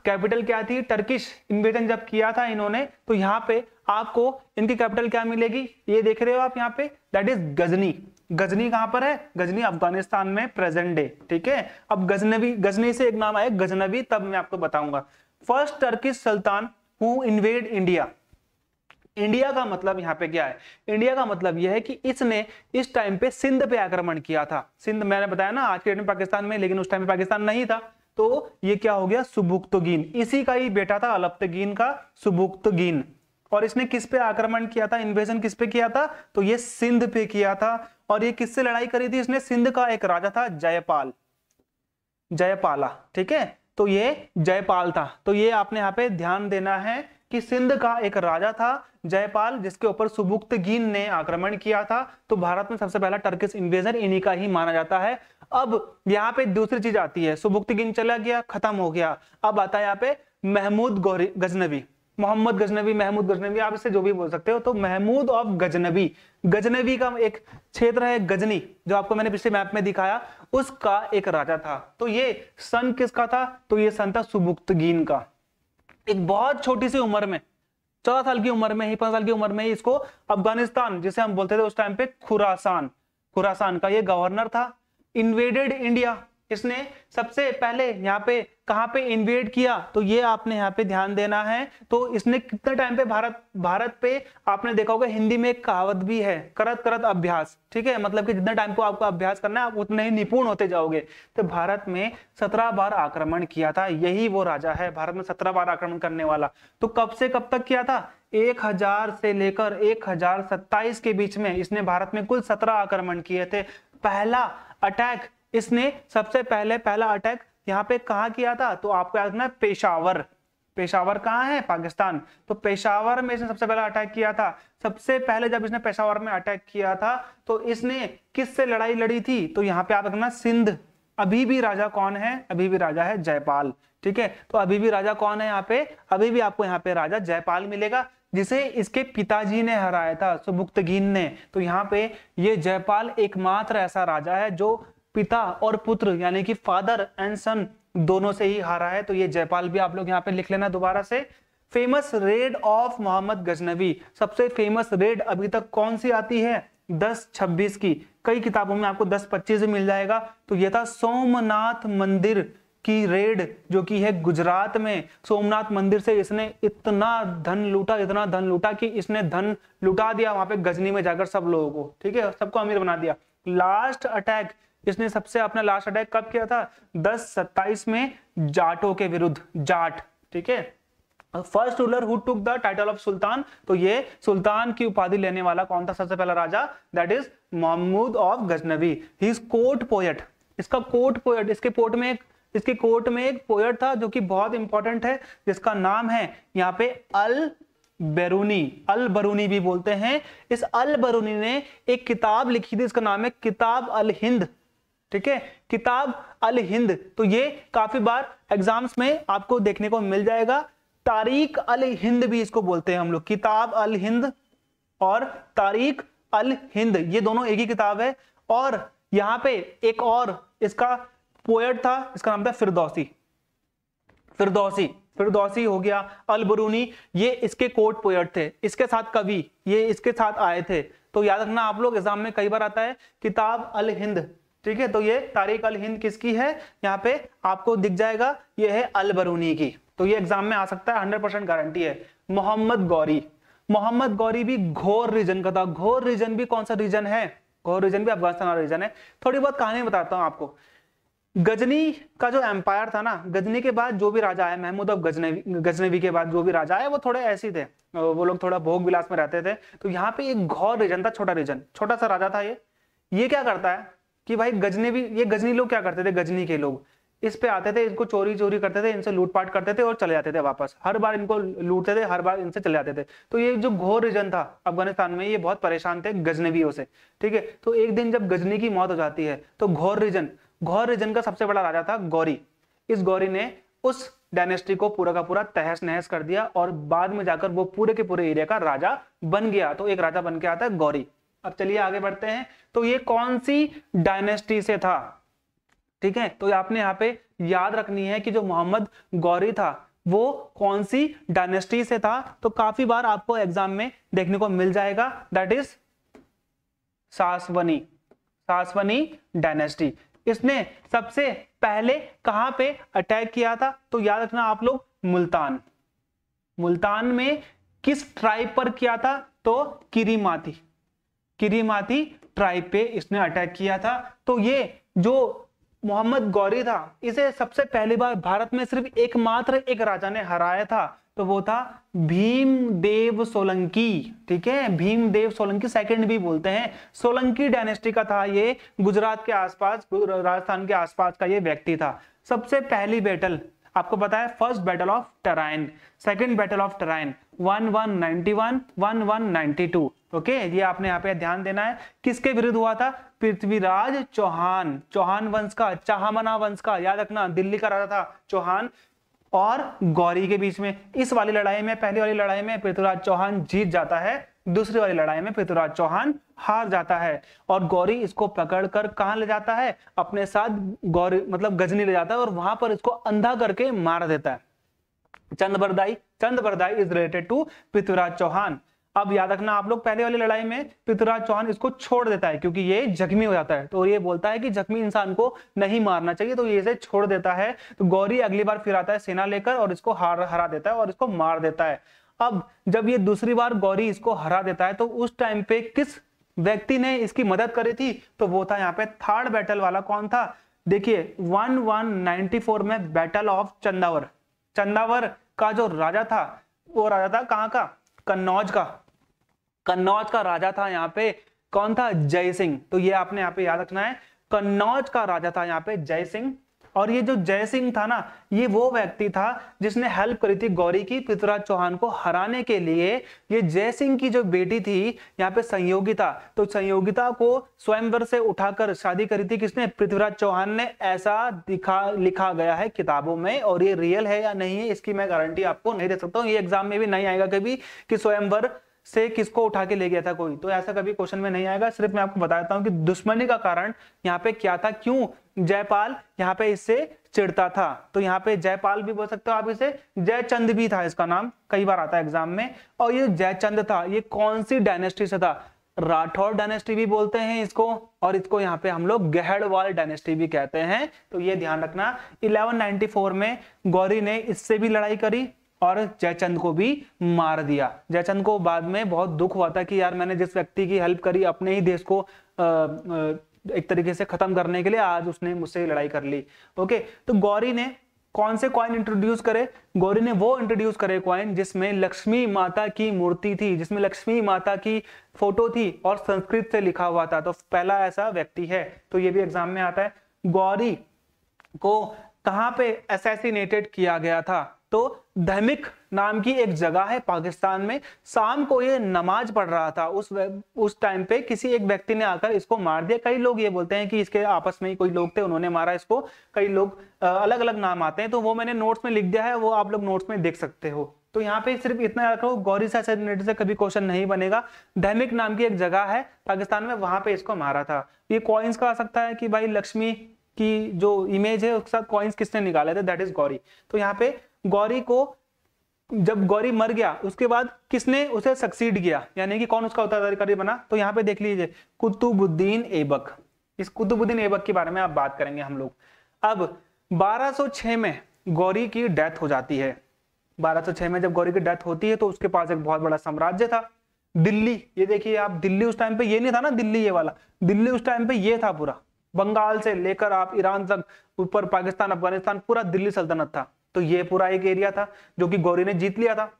कैपिटल क्या थी टर्किश इन्वेजन जब किया था इन्होंने तो यहां पे आपको इनकी कैपिटल क्या मिलेगी ये देख रहे हो आप यहाँ पे दैट इज गजनी गजनी कहां पर है गजनी अफगानिस्तान में प्रेजेंट डे ठीक है अब गजनवी गजनी से एक नाम आया गजनवी तब मैं आपको बताऊंगा first Turkish sultan who invaded India India का मतलब यहाँ पे क्या है इंडिया का मतलब यह है कि इसने इस टाइम पे सिंध पे आक्रमण किया था सिंध मैंने बताया ना आज के डेट में पाकिस्तान में लेकिन उस टाइम पाकिस्तान नहीं था तो ये क्या हो गया सुबुक्तगीन इसी का ही बेटा था अलपतगीन का सुबुक्तगीन और इसने किस पे आक्रमण किया था इन्वेजन किस पे किया था तो ये सिंध पे किया था और ये किससे लड़ाई करी थी इसने सिंध का एक राजा था जयपाल जयपाला ठीक है तो ये जयपाल था तो ये आपने यहाँ पे ध्यान देना है कि सिंध का एक राजा था जयपाल जिसके ऊपर सुबुक्त गीन ने आक्रमण किया था तो भारत में सबसे पहला टर्किस इन्वेजन इन्हीं का ही माना जाता है अब यहाँ पे दूसरी चीज आती है सुबुक्त गीन चला गया खत्म हो गया अब आता है यहाँ पे महमूद गौरी गजनबी मोहम्मद गजनबी महमूद गजनबी आप इसे जो भी बोल सकते हो तो महमूद ऑफ गजनबी गजनबी का एक क्षेत्र है गजनी जो आपको मैंने पिछले मैप में दिखाया उसका एक राजा था तो ये सन किसका था तो ये सन था सुबुक्तगीन का एक बहुत छोटी सी उम्र में चौदह साल की उम्र में ही पांच साल की उम्र में ही इसको अफगानिस्तान जिसे हम बोलते थे उस टाइम पे खुरासान खुरासान का ये गवर्नर था इन्वेडेड इंडिया इसने सबसे पहले यहाँ पे कहाँ पे इन्वेड किया तो ये आपने यहाँ पे ध्यान देना है तो इसने कितने टाइम पे भारत भारत पे आपने देखा होगा हिंदी में एक कहावत भी है करत करत अभ्यास ठीक है मतलब कि जितने टाइम को आपको अभ्यास करना है आप उतने ही निपुण होते जाओगे तो भारत में सत्रह बार आक्रमण किया था यही वो राजा है भारत में सत्रह बार आक्रमण करने वाला तो कब से कब तक किया था एक हजार से लेकर एक हजार सत्ताईस के बीच में इसने भारत में कुल सत्रह आक्रमण किए थे पहला अटैक इसने सबसे पहले पहला अटैक यहाँ पे कहा किया था तो आपको याद रखना पेशावर पेशावर कहाँ है पाकिस्तान तो पेशावर में इसने सबसे पहला अटैक किया था सबसे पहले जब इसने पेशावर में अटैक किया था तो इसने किससे लड़ाई लड़ी थी तो यहाँ पे आप रखना सिंध अभी भी राजा कौन है अभी भी राजा है जयपाल ठीक है तो अभी भी राजा कौन है यहाँ पे अभी भी आपको यहाँ पे राजा जयपाल मिलेगा जिसे इसके पिताजी ने हराया था सुबुक्तगीन ने तो यहाँ पे ये जयपाल एकमात्र ऐसा राजा है जो पिता और पुत्र यानी कि फादर एंड सन दोनों से ही हारा है तो ये जयपाल भी आप लोग यहाँ पे लिख लेना दोबारा से famous raid of Mohammad Ghaznavi सबसे फेमस रेड अभी तक कौन सी आती है दस छब्बीस की कई किताबों में आपको दस पच्चीस में मिल जाएगा तो यह था सोमनाथ मंदिर की रेड जो कि है गुजरात में सोमनाथ मंदिर से इसने इतना धन लूटा इतना धन लूटा कि इसने धन लुटा दिया वहां पे गजनी में जाकर सब लोगों को ठीक है सबको अमीर बना दिया लास्ट अटैक इसने सबसे अपना लास्ट अटैक कब किया था दस सत्ताईस में जाटों के विरुद्ध जाट ठीक है first ruler who took the title of sultan तो ये सुल्तान की उपाधि लेने वाला कौन था सबसे पहला राजा that is Mohammad of Ghaznavi he is court poet इसका कोर्ट पोएट इसके पोर्ट में एक इसके कोर्ट में एक पोएट था जो कि बहुत इंपॉर्टेंट है जिसका नाम है यहाँ पे अल बेरूनी अल बरूनी भी बोलते हैं इस अल बरूनी ने एक किताब लिखी थी इसका नाम है किताब अल हिंद ठीक है किताब अल हिंद तो ये काफी बार एग्जाम्स में आपको देखने को मिल जाएगा तारीख अल हिंद भी इसको बोलते हैं हम लोग किताब अल हिंद और तारीख अल हिंद ये दोनों एक ही किताब है और यहाँ पे एक और इसका पोएट था इसका नाम था फिरदौसी फिरदौसी फिरदौसी हो गया अल बरूनी ये इसके कोर्ट पोएट थे इसके साथ कवि ये इसके साथ आए थे तो याद रखना आप लोग एग्जाम में कई बार आता है किताब अल हिंद ठीक है तो ये तारीख अल हिंद किसकी है यहाँ पे आपको दिख जाएगा ये है अल बरूनी की तो ये एग्जाम में आ सकता है हंड्रेड परसेंट गारंटी है मोहम्मद गौरी मोहम्मद गौरी भी घोर रीजन का था घोर रीजन भी कौन सा रीजन है घोर रीजन भी अफगानिस्तान वाला रीजन है थोड़ी बहुत कहानी बताता हूँ आपको गजनी का जो एम्पायर था ना गजनी के बाद जो भी राजा आया महमूद अब गजनवी गजनवी के बाद जो भी राजा आया वो थोड़े ऐसे थे वो लोग थोड़ा भोग विलास में रहते थे तो यहाँ पे एक घोर रीजन था छोटा रीजन छोटा सा राजा था ये ये क्या करता है कि भाई गजने भी ये गजनी लोग क्या करते थे गजनी के लोग इस पे आते थे इनको चोरी चोरी करते थे इनसे लूटपाट करते थे और चले जाते थे वापस हर बार इनको लूटते थे हर बार इनसे चले जाते थे तो ये जो घोर रीजन था अफगानिस्तान में ये बहुत परेशान थे गजनवियों से ठीक है तो एक दिन जब गजनी की मौत हो जाती है तो घोर रीजन घोर रीजन का सबसे बड़ा राजा था गौरी इस गौरी ने उस डायनेस्टी को पूरा का पूरा तहस नहस कर दिया और बाद में जाकर वो पूरे के पूरे एरिया का राजा बन गया तो एक राजा बन के आता है गौरी अब चलिए आगे बढ़ते हैं तो ये कौन सी डायनेस्टी से था ठीक है तो आपने यहाँ पे याद रखनी है कि जो मोहम्मद गौरी था वो कौन सी डायनेस्टी से था तो काफी बार आपको एग्जाम में देखने को मिल जाएगा दैट इज सासवनी सासवनी डायनेस्टी इसने सबसे पहले कहां पे अटैक किया था तो याद रखना आप लोग मुल्तान मुल्तान में किस ट्राइब पर किया था तो किरीमाती किरीमाती ट्राइब पे इसने अटैक किया था तो ये जो मोहम्मद गौरी था इसे सबसे पहली बार भारत में सिर्फ एकमात्र एक राजा ने हराया था तो वो था भीमदेव सोलंकी ठीक है भीमदेव सोलंकी सेकंड भी बोलते हैं सोलंकी डायनेस्टी का था ये गुजरात के आसपास राजस्थान के आसपास का ये व्यक्ति था सबसे पहली बैटल आपको पता है first battle of Tarain second battle of Tarain one one ninety one one one ninety two okay ये आपने यहाँ पे ध्यान देना है किसके विरुद्ध हुआ था पृथ्वीराज चौहान चौहान वंश का चाहमना वंश का याद रखना दिल्ली का राजा था चौहान और गौरी के बीच में इस वाली लड़ाई में पहली वाली लड़ाई में पृथ्वीराज चौहान जीत जाता है दूसरी वाली लड़ाई में पृथ्वीराज चौहान हार जाता है और गौरी इसको पकड़कर कहा ले जाता है अपने साथ गौरी मतलब गजनी ले जाता है और वहां पर इसको अंधा करके मार देता है Chand Bardai Chand Bardai is related to Prithviraj Chauhan अब याद रखना आप लोग पहले वाली लड़ाई में पृथ्वीराज चौहान इसको छोड़ देता है क्योंकि ये जख्मी हो जाता है तो ये बोलता है कि जख्मी इंसान को नहीं मारना चाहिए तो ये इसे छोड़ देता है तो गौरी अगली बार फिर आता है सेना लेकर और इसको हार हरा देता है और इसको मार देता है अब जब ये दूसरी बार गौरी इसको हरा देता है तो उस टाइम पे किस व्यक्ति ने इसकी मदद करी थी तो वो था यहाँ पे थर्ड बैटल वाला कौन था देखिए 1194 में बैटल ऑफ चंदावर चंदावर का जो राजा था वो राजा था कहाँ का कन्नौज का कन्नौज का राजा था यहाँ पे कौन था जय सिंह तो ये आपने यहाँ पे याद रखना है कन्नौज का राजा था यहाँ पे जय सिंह और ये जो जय सिंह था ना ये वो व्यक्ति था जिसने हेल्प करी थी गौरी की पृथ्वीराज चौहान को हराने के लिए ये जय सिंह की जो बेटी थी यहाँ पे संयोगिता तो संयोगिता को स्वयंवर से उठाकर शादी करी थी किसने पृथ्वीराज चौहान ने ऐसा दिखा लिखा गया है किताबों में और ये रियल है या नहीं है इसकी मैं गारंटी आपको नहीं दे सकता हूँ ये एग्जाम में भी नहीं आएगा कभी कि स्वयंवर से किसको उठा के ले गया था कोई तो ऐसा कभी क्वेश्चन में नहीं आएगा सिर्फ मैं आपको बताता हूँ कि दुश्मनी का कारण यहाँ पे क्या था क्यों जयपाल यहाँ पे इससे चिड़ता था तो यहाँ पे जयपाल भी बोल सकते हो आप इसे जयचंद भी था इसका नाम कई बार आता है एग्जाम में और ये जयचंद था ये कौन सी डायनेस्टी से था राठौर डायनेस्टी भी बोलते हैं इसको और इसको यहाँ पे हम लोग गहड़वाल डायनेस्टी भी कहते हैं तो ये ध्यान रखना 1194 में गौरी ने इससे भी लड़ाई करी और जयचंद को भी मार दिया जयचंद को बाद में बहुत दुख हुआ था कि यार मैंने जिस व्यक्ति की हेल्प करी अपने ही देश को एक तरीके से खत्म करने के लिए आज उसने मुझसे लड़ाई कर ली ओके तो गौरी ने कौन से कॉइन इंट्रोड्यूस करे गौरी ने वो इंट्रोड्यूस करे कॉइन जिसमें लक्ष्मी माता की मूर्ति थी जिसमें लक्ष्मी माता की फोटो थी और संस्कृत से लिखा हुआ था तो पहला ऐसा व्यक्ति है तो ये भी एग्जाम में आता है गौरी को कहां पे असैसिनेटेड किया गया था तो धमिक नाम की एक जगह है पाकिस्तान में शाम को ये नमाज पढ़ रहा था उस उस टाइम पे किसी एक व्यक्ति ने आकर इसको मार दिया कई लोग ये बोलते हैं कि इसके आपस में ही कोई लोग थे उन्होंने मारा इसको कई लोग अलग अलग नाम आते हैं तो वो मैंने नोट्स में लिख दिया है वो आप लोग नोट्स में देख सकते हो तो यहाँ पे सिर्फ इतना याद रखो गौरी से कभी क्वेश्चन नहीं बनेगा धैमिक नाम की एक जगह है पाकिस्तान में वहां पे इसको मारा था ये कॉइन्स का आ सकता है कि भाई लक्ष्मी की जो इमेज है उसका कॉइन्स किसने निकाले थे दैट इज गौरी तो यहाँ पे गौरी को जब गौरी मर गया उसके बाद किसने उसे सक्सीड किया यानी कि कौन उसका उत्तराधिकारी बना तो यहाँ पे देख लीजिए कुतुबुद्दीन एबक इस कुतुबुद्दीन एबक के बारे में आप बात करेंगे हम लोग अब 1206 में गौरी की डेथ हो जाती है 1206 में जब गौरी की डेथ होती है तो उसके पास एक बहुत बड़ा साम्राज्य था दिल्ली ये देखिए आप दिल्ली उस टाइम पे ये नहीं था ना दिल्ली ये वाला दिल्ली उस टाइम पे ये था पूरा बंगाल से लेकर आप ईरान तक ऊपर पाकिस्तान अफगानिस्तान पूरा दिल्ली सल्तनत था तो ये पूरा एक एरिया था जो कि गौरी ने जीत लिया था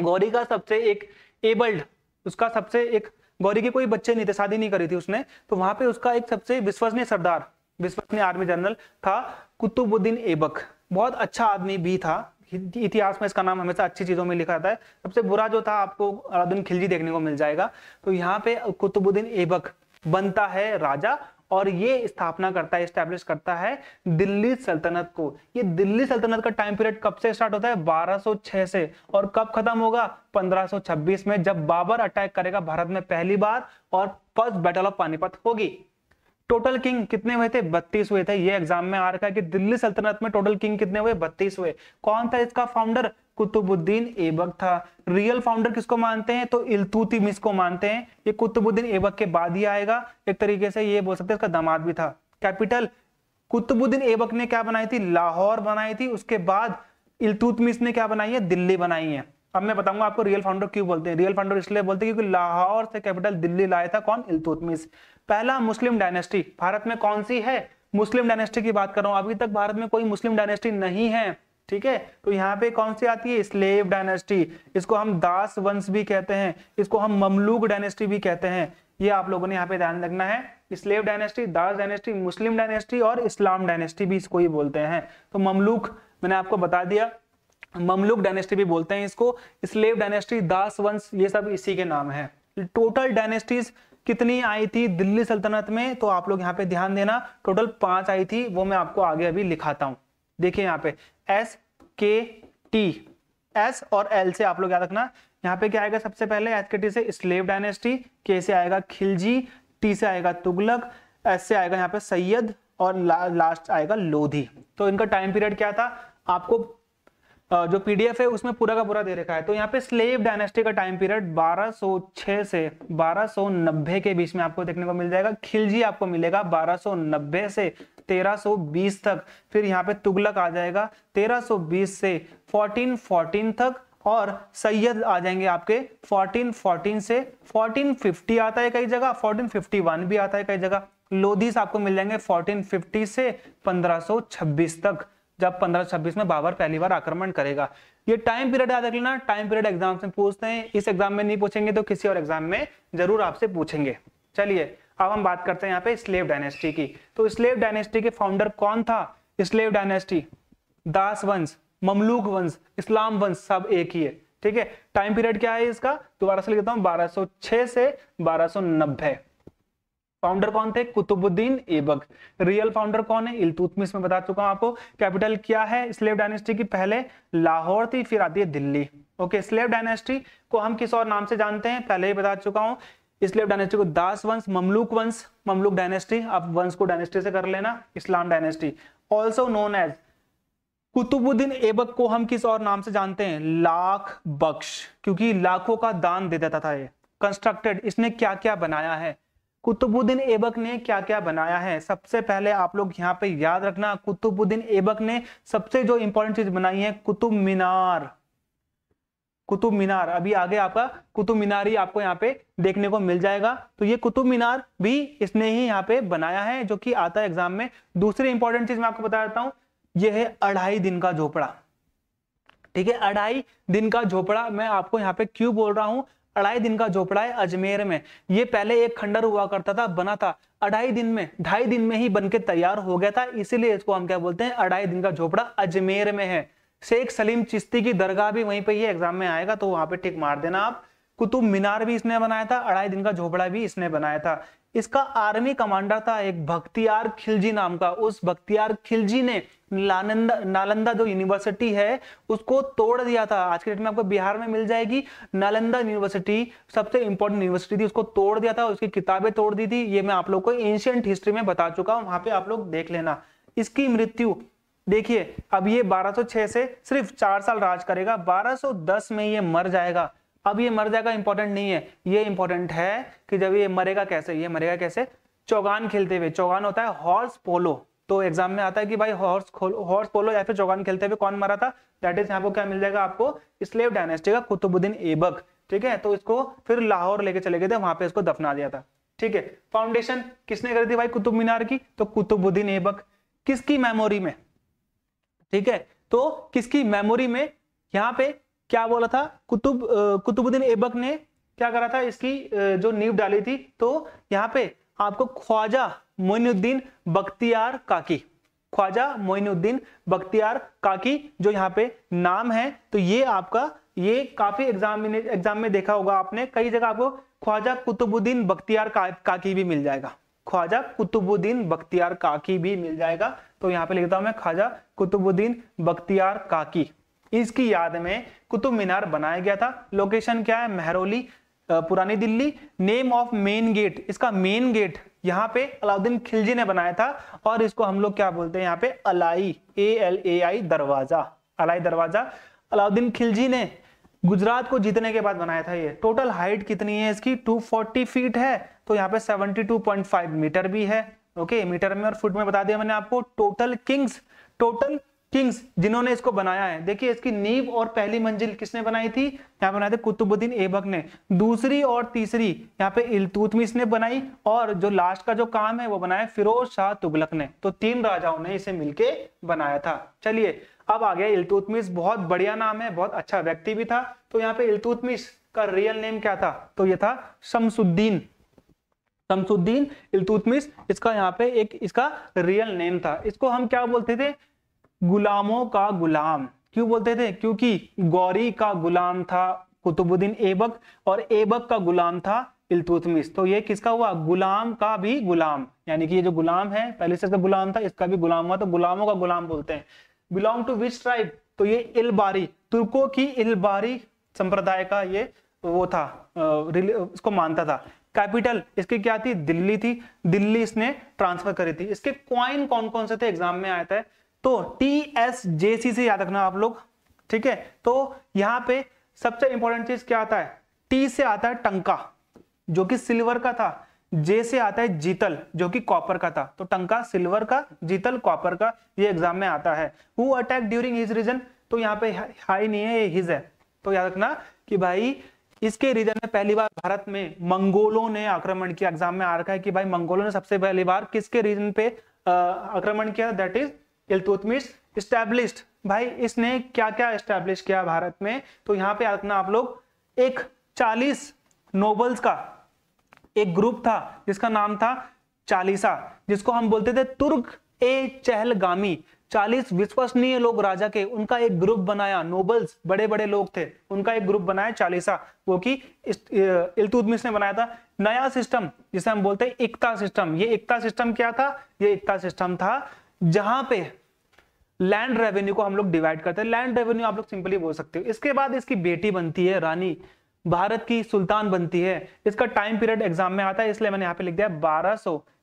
गौरी का सबसे एक एबल्ड उसका सबसे एक गौरी के कोई बच्चे नहीं थे शादी नहीं करी थी उसने तो वहां पे उसका एक सबसे विश्वसनीय सरदार विश्वसनीय आर्मी जनरल था कुतुबुद्दीन एबक बहुत अच्छा आदमी भी था इतिहास में इसका नाम हमेशा अच्छी चीजों में लिखा जाता है सबसे बुरा जो था आपको अलाउद्दीन खिलजी देखने को मिल जाएगा तो यहाँ पे कुतुबुद्दीन एबक बनता है राजा और ये स्थापना करता है स्टैब्लिश करता है दिल्ली सल्तनत को ये दिल्ली सल्तनत का टाइम पीरियड कब से स्टार्ट होता है 1206 से और कब खत्म होगा 1526 में जब बाबर अटैक करेगा भारत में पहली बार और फर्स्ट बैटल ऑफ पानीपत होगी टोटल किंग कितने हुए थे बत्तीस हुए थे ये एग्जाम में आ रखा है कि दिल्ली सल्तनत में टोटल किंग कितने हुए बत्तीस हुए कौन था इसका फाउंडर कुतुबुद्दीन एबक था रियल फाउंडर किसको मानते हैं तो इलतुतमिस को मानते हैं ये कुतुबुद्दीन एबक के बाद ही आएगा एक तरीके से ये बोल सकते हैं इसका दामाद भी था कैपिटल कुतुबुद्दीन एबक ने क्या बनाई थी लाहौर बनाई थी उसके बाद इलतुतमिस ने क्या बनाई है दिल्ली बनाई है अब मैं बताऊंगा आपको रियल फाउंडर क्यों बोलते हैं रियल फाउंडर इसलिए बोलते हैं क्योंकि लाहौर से कैपिटल दिल्ली लाया था कौन इलतुतमिस पहला मुस्लिम डायनेस्टी भारत में कौन सी है मुस्लिम डायनेस्टी की बात कर रहा हूं अभी तक भारत में कोई मुस्लिम डायनेस्टी नहीं है ठीक है तो यहाँ पे कौन सी आती है स्लेव डायनेस्टी इसको हम दास वंश भी कहते हैं इसको हम ममलूक डायनेस्टी भी कहते हैं ये आप लोगों ने यहाँ पे ध्यान रखना है स्लेव डायनेस्टी दास डायनेस्टी मुस्लिम डायनेस्टी और इस्लाम डायनेस्टी भी इसको ही बोलते हैं तो ममलूक मैंने आपको बता दिया ममलूक डायनेस्टी भी बोलते हैं इसको स्लेव डायनेस्टी दास वंश ये सब इसी के नाम है टोटल डायनेस्टीज कितनी आई थी दिल्ली सल्तनत में तो आप लोग यहाँ पे ध्यान देना टोटल पांच आई थी वो मैं आपको आगे अभी लिखाता हूँ देखिए यहाँ पे एस के टी एस और एल से आप लोग याद रखना यहाँ पे क्या आएगा सबसे पहले एस के टी से स्लेव डायनेस्टी के से आएगा खिलजी टी से आएगा तुगलक एस से आएगा यहाँ पे सैयद और ला, लास्ट आएगा लोधी तो इनका टाइम पीरियड क्या था आपको जो पीडीएफ है उसमें पूरा का पूरा दे रखा है तो यहाँ पे स्लेव डायनेस्टी का टाइम पीरियड 1206 से 1290 के बीच में आपको देखने को मिल जाएगा खिलजी आपको मिलेगा 1290 से 1320 तक फिर यहाँ पे तुगलक आ जाएगा 1320 से 1414 तक और सैयद आ जाएंगे आपके 1414 से 1450 आता है कई जगह 1451 भी आता है कई जगह लोधीस आपको मिल जाएंगे 1450 से 1526 तक जब 1526 में बाबर पहली बार आक्रमण करेगा ये टाइम पीरियड याद रख लेना टाइम पीरियड एग्जाम से पूछते हैं इस एग्जाम में नहीं पूछेंगे तो किसी और एग्जाम में जरूर आपसे पूछेंगे चलिए अब हम बात करते हैं यहाँ पे स्लेव डायनेस्टी की तो स्लेव डायनेस्टी के फाउंडर कौन था स्लेव डायनेस्टी दास वंश ममलूक वंश इस्लाम वंश सब एक ही है ठीक है टाइम पीरियड क्या है इसका दोबारा से लिखता हूं 1206 से 1290 फाउंडर कौन थे कुतुबुद्दीन एबक रियल फाउंडर कौन है इलतुतमिस में बता चुका हूं आपको कैपिटल क्या है स्लेव डायनेस्टी की पहले लाहौर थी फिर आती है दिल्ली ओके स्लेव डायनेस्टी को हम किस और नाम से जानते हैं पहले ही बता चुका हूं इसलिए डायनेस्टी को दास वंश ममलुक वंश ममलुक डायनेस्टी आप वंश को डायनेस्टी से कर लेना Islam dynasty also known as Qutbuddin Aibak को हम किस और नाम से जानते हैं लाख बख्श क्योंकि लाखों का दान दे देता था ये कंस्ट्रक्टेड इसने क्या क्या बनाया है कुतुबुद्दीन एबक ने क्या क्या बनाया है सबसे पहले आप लोग यहाँ पे याद रखना कुतुबुद्दीन एबक ने सबसे जो इंपॉर्टेंट चीज बनाई है कुतुब मीनार कुतुब मीनार अभी आगे आपका कुतुब मीनार ही आपको यहाँ पे देखने को मिल जाएगा तो ये कुतुब मीनार भी इसने ही यहाँ पे बनाया है जो कि आता है एग्जाम में दूसरी इंपॉर्टेंट चीज मैं आपको बता देता हूँ ये है अढ़ाई दिन का झोपड़ा ठीक है अढ़ाई दिन का झोपड़ा मैं आपको यहाँ पे क्यों बोल रहा हूँ अढ़ाई दिन का झोपड़ा है अजमेर में ये पहले एक खंडर हुआ करता था बना था अढ़ाई दिन में ढाई दिन में ही बनके तैयार हो गया था इसीलिए इसको हम क्या बोलते हैं अढ़ाई दिन का झोपड़ा अजमेर में है शेख सलीम चिश्ती की दरगाह भी वहीं पर ही एग्जाम में आएगा तो वहां पर टिक मार देना आप कुतुब मीनार भी इसने बनाया था अढ़ाई दिन का झोपड़ा भी इसने बनाया था इसका आर्मी कमांडर था एक भक्तियार खिलजी नाम का उस भक्तियार खिलजी ने नालंदा नालंदा जो यूनिवर्सिटी है उसको तोड़ दिया था आज के डेट में आपको बिहार में मिल जाएगी नालंदा यूनिवर्सिटी सबसे इंपॉर्टेंट यूनिवर्सिटी थी उसको तोड़ दिया था उसकी किताबें तोड़ दी थी ये मैं आप लोग को एंशियंट हिस्ट्री में बता चुका हूँ वहां पे आप लोग देख लेना इसकी मृत्यु देखिए अब ये 1206 से सिर्फ चार साल राज करेगा 1210 में ये मर जाएगा अब ये मर जाएगा इंपॉर्टेंट नहीं है ये इंपॉर्टेंट है कि जब ये मरेगा कैसे ये मरेगा कैसे चौगान खेलते हुए चौगान होता है हॉर्स पोलो तो एग्जाम में आता है कि भाई हॉर्स हॉर्स पोलो या फिर चौगान खेलते हुए कौन मरा था दैट इज यहाँ को क्या मिल जाएगा आपको स्लेव डायनेस्टी का कुतुबुद्दीन एबक ठीक है तो इसको फिर लाहौर लेके चले गए थे वहां पे इसको दफना दिया था ठीक है फाउंडेशन किसने करी थी भाई कुतुब मीनार की तो कुतुबुद्दीन एबक किसकी मेमोरी में ठीक है तो किसकी मेमोरी में यहाँ पे क्या बोला था कुतुब कुतुबुद्दीन ऐबक ने क्या करा था इसकी जो नींव डाली थी तो यहाँ पे आपको ख्वाजा मोइनुद्दीन बख्तियार काकी ख्वाजा मोइनुद्दीन बख्तियार काकी जो यहाँ पे नाम है तो ये आपका ये काफी एग्जाम एग्जाम में देखा होगा आपने कई जगह आपको ख्वाजा कुतुबुद्दीन बख्तियार का, काकी भी मिल जाएगा ख्वाजा कुतुबुद्दीन बख्तियार काकी भी मिल जाएगा तो यहाँ पे लिखता हूं मैं ख्वाजा कुतुबुद्दीन बख्तियार काकी इसकी याद में कुतुब मीनार बनाया गया था लोकेशन क्या है मेहरोली पुरानी Delhi name of main gate इसका मेन गेट यहाँ पे अलाउद्दीन खिलजी ने बनाया था और इसको हम लोग क्या बोलते हैं यहाँ पे अलाई ए एल ए आई दरवाजा अलाई दरवाजा अलाउद्दीन खिलजी ने गुजरात को जीतने के बाद बनाया था ये टोटल हाइट कितनी है इसकी 240 फीट है तो यहाँ पे 72.5 मीटर भी है ओके मीटर में और फुट में बता दिया मैंने आपको टोटल किंग्स टोटल किंग्स जिन्होंने इसको बनाया है देखिए इसकी नींव और पहली मंजिल किसने बनाई थी यहाँ बनाए थे कुतुबुद्दीन एबक ने दूसरी और तीसरी यहाँ पे इलतुतमिस ने बनाई और जो लास्ट का जो काम है वो बनाया फिरोज शाह तुगलक ने तो तीन राजाओं ने इसे मिलके बनाया था चलिए अब आ गया इलतुतमिश बहुत बढ़िया नाम है बहुत अच्छा व्यक्ति भी था तो यहाँ पे इलतुतमिश का रियल नेम क्या था तो ये था शमसुद्दीन शमसुद्दीन इलतुतमिश इसका यहाँ पे एक इसका रियल नेम था इसको हम क्या बोलते थे गुलामों का गुलाम क्यों बोलते थे क्योंकि गौरी का गुलाम था कुतुबुद्दीन एबक और एबक का गुलाम था इलतुतमिस तो ये किसका हुआ गुलाम का भी गुलाम यानी कि ये जो गुलाम है पहले से गुलाम था इसका भी गुलाम हुआ तो गुलामों का गुलाम बोलते हैं बिलोंग टू विच ट्राइब तो ये इलबारी तुर्कों की इलबारी संप्रदाय का ये वो था इसको मानता था कैपिटल इसकी क्या थी दिल्ली थी दिल्ली इसने ट्रांसफर करी थी इसके क्वाइन कौन कौन से थे एग्जाम में आया था तो टी एस जे सी से याद रखना आप लोग ठीक है तो यहाँ पे सबसे इंपॉर्टेंट चीज क्या आता है टी से आता है टंका जो कि सिल्वर का था जे से आता है जीतल जो कि कॉपर का था तो टंका सिल्वर का जीतल कॉपर का ये एग्जाम में आता है who attack during his reign तो यहाँ पे हाई नहीं है ये हिज है तो याद रखना कि भाई इसके रीजन में पहली बार भारत में मंगोलों ने आक्रमण किया एग्जाम में आ रखा है कि भाई मंगोलों ने सबसे पहली बार किसके रीजन पे आक्रमण किया दैट इज इलतुतमिश स्टैब्लिश भाई इसने क्या क्या स्टैब्लिश किया भारत में तो यहाँ पे याद रखना आप लोग एक चालीस नोबल्स का एक ग्रुप था जिसका नाम था चालीसा जिसको हम बोलते थे तुर्क ए चहलगामी चालीस विश्वसनीय लोग राजा के उनका एक ग्रुप बनाया नोबल्स बड़े बड़े लोग थे उनका एक ग्रुप बनाया चालीसा वो कि इल्तुतमिश ने बनाया था नया सिस्टम जिसे हम बोलते हैं एकता सिस्टम ये एकता सिस्टम क्या था ये एकता सिस्टम था जहां पे लैंड रेवेन्यू को हम लोग डिवाइड करते हैं लैंड रेवेन्यू आप लोग सिंपली बोल सकते हो इसके बाद इसकी बेटी बनती है रानी भारत की सुल्तान बनती है इसका टाइम पीरियड एग्जाम में आता है इसलिए मैंने यहाँ पे लिख दिया बारह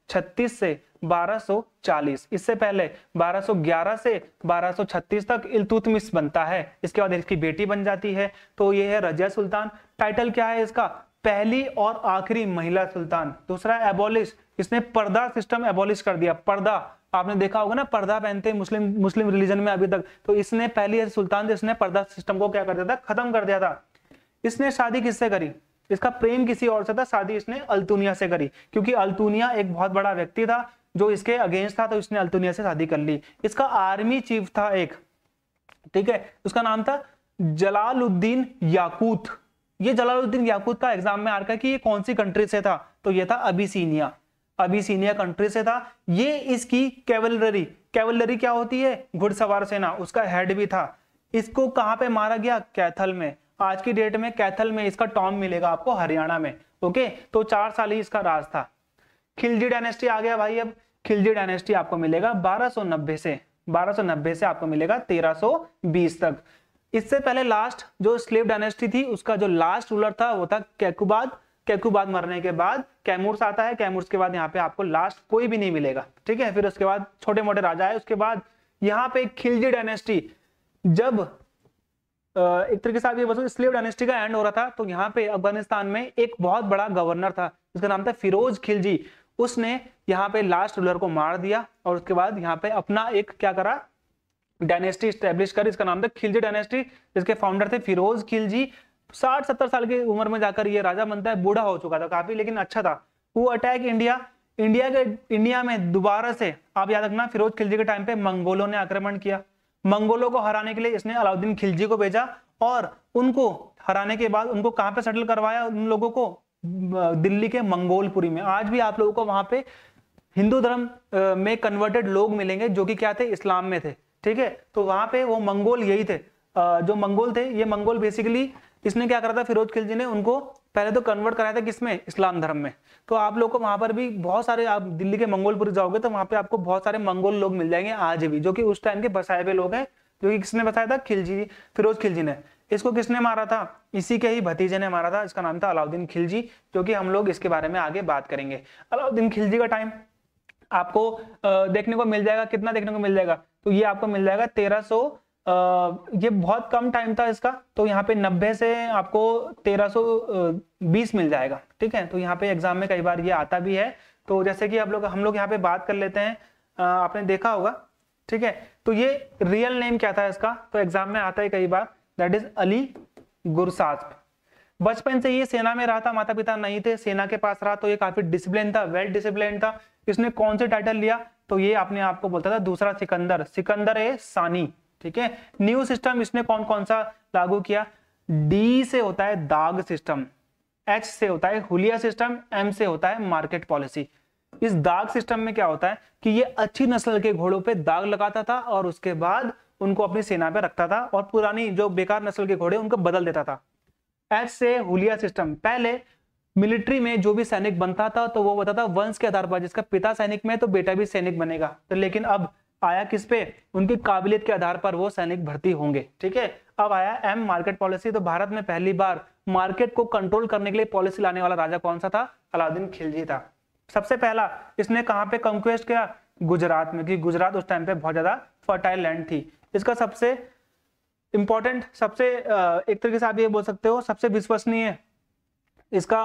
छत्तीस से 1240 इससे पहले 1211 से 1236 तक इलतुतमिस बनता है इसके बाद इसकी बेटी बन जाती है तो ये है रजिया सुल्तान टाइटल क्या है इसका पहली और आखिरी महिला सुल्तान दूसरा एबोलिश इसने पर्दा सिस्टम एबोलिश कर दिया पर्दा आपने देखा होगा ना पर्दा पहनते हैं मुस्लिम मुस्लिम रिलीजन में अभी तक तो इसने पहली सुल्तान थे इसने पर्दा सिस्टम को क्या कर दिया था खत्म कर दिया था इसने शादी किससे करी इसका प्रेम किसी और से था शादी इसने अल्तुनिया से करी क्योंकि अल्तुनिया एक बहुत बड़ा व्यक्ति था जो इसके अगेंस्ट था तो इसने अल्तुनिया से शादी कर ली इसका आर्मी चीफ था एक ठीक है उसका नाम था जलालुद्दीन याकूत ये जलालुद्दीन याकूत का एग्जाम में आ रहा कि ये कौन सी कंट्री से था तो ये था अबिसनिया अबिसनिया कंट्री से था ये इसकी कैवलरी कैवलरी क्या होती है घुड़सवार सेना उसका हेड भी था इसको कहां पे मारा गया कैथल में आज की डेट में कैथल में इसका टॉम मिलेगा आपको हरियाणा में ओके तो चार साल ही इसका राज था खिलजी डायनेस्टी आ गया भाई अब खिलजी डायनेस्टी आपको मिलेगा 1290 से 1290 से आपको मिलेगा 1320 तक इससे पहले लास्ट जो स्लेव डायनेस्टी थी उसका जो लास्ट रूलर था वो था कैकुबाद कैकुबाद मरने के बाद कैमूर्स आता है कैमूर्स के बाद यहाँ पे आपको लास्ट कोई भी नहीं मिलेगा ठीक है फिर उसके बाद छोटे मोटे राजा है उसके बाद यहाँ पे खिलजी डायनेस्टी जब एक तरीके से आप ये बसो स्लेव डायनेस्टी का एंड हो रहा था तो यहाँ पे अफगानिस्तान में एक बहुत बड़ा गवर्नर था जिसका नाम था फिरोज खिलजी उसने यहाँ पे लास्ट रूलर को मार दिया और उसके बाद यहाँ पे अपना एक क्या करा डायनेस्टी स्टेब्लिश कर इसका नाम था खिलजी डायनेस्टी जिसके फाउंडर थे फिरोज खिलजी साठ सत्तर साल की उम्र में जाकर ये राजा बनता है बूढ़ा हो चुका था काफी लेकिन अच्छा था वो अटैक इंडिया इंडिया के इंडिया में दोबारा से आप याद रखना फिरोज खिलजी के टाइम पे मंगोलों ने आक्रमण किया मंगोलों को हराने के लिए इसने अलाउद्दीन खिलजी को भेजा और उनको हराने के बाद उनको कहाँ पे सेटल करवाया उन लोगों को दिल्ली के मंगोलपुरी में आज भी आप लोगों को वहां पे हिंदू धर्म में कन्वर्टेड लोग मिलेंगे जो कि क्या थे इस्लाम में थे ठीक है तो वहां पे वो मंगोल यही थे जो मंगोल थे ये मंगोल बेसिकली इसने क्या करा था फिरोज खिलजी ने उनको पहले तो कन्वर्ट कराया था किसमें इस्लाम धर्म में तो आप लोग को वहां पर भी बहुत सारे आप दिल्ली के मंगोलपुर जाओगे तो वहां पे आपको बहुत सारे मंगोल लोग मिल जाएंगे आज भी जो कि उस टाइम के बसाए हुए लोग हैं जो कि किसने बताया था खिलजी फिरोज खिलजी ने इसको किसने मारा था इसी के ही भतीजे ने मारा था इसका नाम था अलाउद्दीन खिलजी जो कि हम लोग इसके बारे में आगे बात करेंगे अलाउद्दीन खिलजी का टाइम आपको देखने को मिल जाएगा कितना देखने को मिल जाएगा तो ये आपको मिल जाएगा तेरह ये बहुत कम टाइम था इसका तो यहाँ पे 90 से आपको 1320 मिल जाएगा ठीक है तो यहाँ पे एग्जाम में कई बार ये आता भी है तो जैसे कि आप लोग हम लोग यहाँ पे बात कर लेते हैं आपने देखा होगा ठीक है तो ये रियल नेम क्या था इसका तो एग्जाम में आता है कई बार दैट इज अली गुरसाज बचपन से ये सेना में रहा था माता पिता नहीं थे सेना के पास रहा तो ये काफी डिसिप्लिन था वेल डिसिप्लिन था इसने कौन से टाइटल लिया तो ये आपने आपको बोलता था दूसरा सिकंदर सिकंदर ए सानी ठीक है न्यू सिस्टम इसने कौन कौन सा लागू किया डी से होता है दाग सिस्टम एच से होता है हुलिया सिस्टम एम से होता है मार्केट पॉलिसी इस दाग सिस्टम में क्या होता है कि ये अच्छी नस्ल के घोड़ों पे दाग लगाता था और उसके बाद उनको अपनी सेना पे रखता था और पुरानी जो बेकार नस्ल के घोड़े उनको बदल देता था एच से हुलिया सिस्टम पहले मिलिट्री में जो भी सैनिक बनता था तो वो बताता वंश के आधार पर जिसका पिता सैनिक में है तो बेटा भी सैनिक बनेगा तो लेकिन अब आया किस पे उनकी काबिलियत के आधार पर वो सैनिक भर्ती होंगे ठीक है अब आया एम मार्केट पॉलिसी तो भारत में पहली बार मार्केट को कंट्रोल करने के लिए पॉलिसी लाने वाला राजा कौन सा था अलाउद्दीन खिलजी था सबसे पहला इसने कहां पे कंक्वेस्ट किया गुजरात में कि गुजरात उस टाइम पे बहुत ज्यादा फर्टाइल लैंड थी इसका सबसे इंपॉर्टेंट सबसे एक तरीके से आप ये बोल सकते हो सबसे विश्वसनीय इसका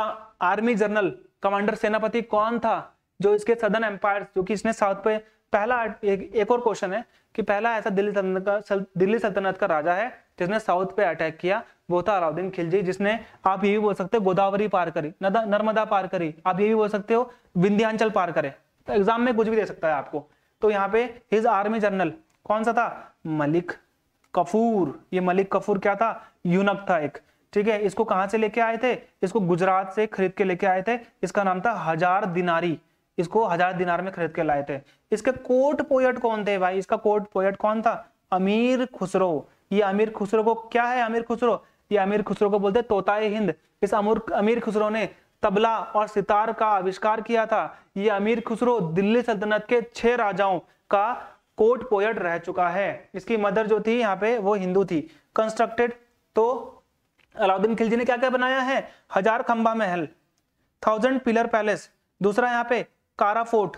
आर्मी जनरल कमांडर सेनापति कौन था जो इसके सदन एम्पायर जो कि इसने साउथ पे पहला एक, एक और क्वेश्चन है कि पहला ऐसा दिल्ली सल्तनत का सल, दिल्ली सल्तनत का राजा है जिसने साउथ पे अटैक किया वो था अलाउद्दीन खिलजी जिसने आप ये भी बोल सकते हो गोदावरी पार करी नर्मदा पार करी आप ये भी बोल सकते हो विंध्यांचल पार करे तो एग्जाम में कुछ भी दे सकता है आपको तो यहाँ पे हिज आर्मी जनरल कौन सा था मलिक कफूर ये मलिक कफूर क्या था यूनक था एक ठीक है इसको कहाँ से लेके आए थे इसको गुजरात से खरीद के लेके आए थे इसका नाम था हजार दिनारी इसको हजार दिनार में खरीद के लाए थे इसके कोर्ट पोएट कौन थे भाई इसका कोर्ट पोएट कौन था अमीर खुसरो ये अमीर खुसरो को क्या है अमीर खुसरो ये अमीर खुसरो को बोलते तोता हिंद इस अमूर अमीर खुसरो ने तबला और सितार का आविष्कार किया था ये अमीर खुसरो दिल्ली सल्तनत के छह राजाओं का कोर्ट पोएट रह चुका है इसकी मदर जो थी यहाँ पे वो हिंदू थी कंस्ट्रक्टेड तो अलाउद्दीन खिलजी ने क्या क्या बनाया है हजार खंबा महल थाउजेंड पिलर पैलेस दूसरा यहाँ पे काराफोर्ट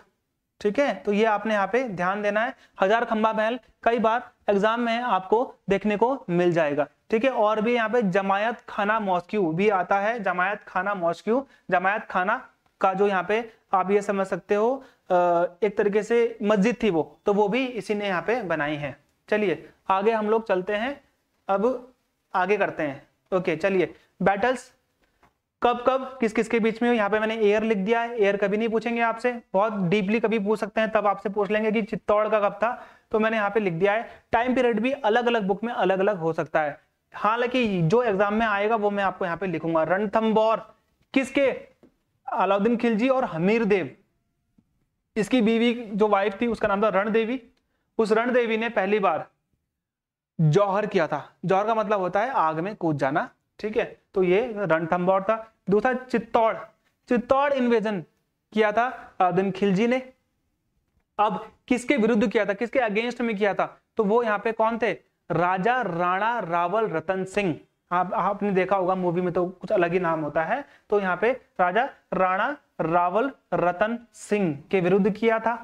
ठीक है तो ये आपने यहाँ पे ध्यान देना है हजार खंबा महल कई बार एग्जाम में आपको देखने को मिल जाएगा ठीक है और भी यहाँ पे जमायत खाना मॉस्क्यू भी आता है जमायत खाना मॉस्क्यू जमायत खाना का जो यहाँ पे आप ये समझ सकते हो एक तरीके से मस्जिद थी वो तो वो भी इसी ने यहाँ पे बनाई है चलिए आगे हम लोग चलते हैं अब आगे करते हैं ओके चलिए बैटल्स कब कब किस किस के बीच में हो यहाँ पे मैंने एयर लिख दिया है एयर कभी नहीं पूछेंगे आपसे बहुत डीपली कभी पूछ सकते हैं तब आपसे पूछ लेंगे कि चित्तौड़ का कब था तो मैंने यहाँ पे लिख दिया है टाइम पीरियड भी अलग अलग बुक में अलग अलग हो सकता है हालांकि जो एग्जाम में आएगा वो मैं आपको यहाँ पे लिखूंगा रणथम्बोर किसके अलाउद्दीन खिलजी और हमीर देव इसकी बीवी जो वाइफ थी उसका नाम था रणदेवी उस रणदेवी ने पहली बार जौहर किया था जौहर का मतलब होता है आग में कूद जाना ठीक है तो ये रणथम्बोर था दूसरा चित्तौड़ चित्तौड़ इन्वेजन किया था आदम खिलजी ने अब किसके विरुद्ध किया था किसके अगेंस्ट में किया था तो वो यहाँ पे कौन थे राजा राणा रावल रतन सिंह आप आपने देखा होगा मूवी में तो कुछ अलग ही नाम होता है तो यहाँ पे राजा राणा रावल रतन सिंह के विरुद्ध किया था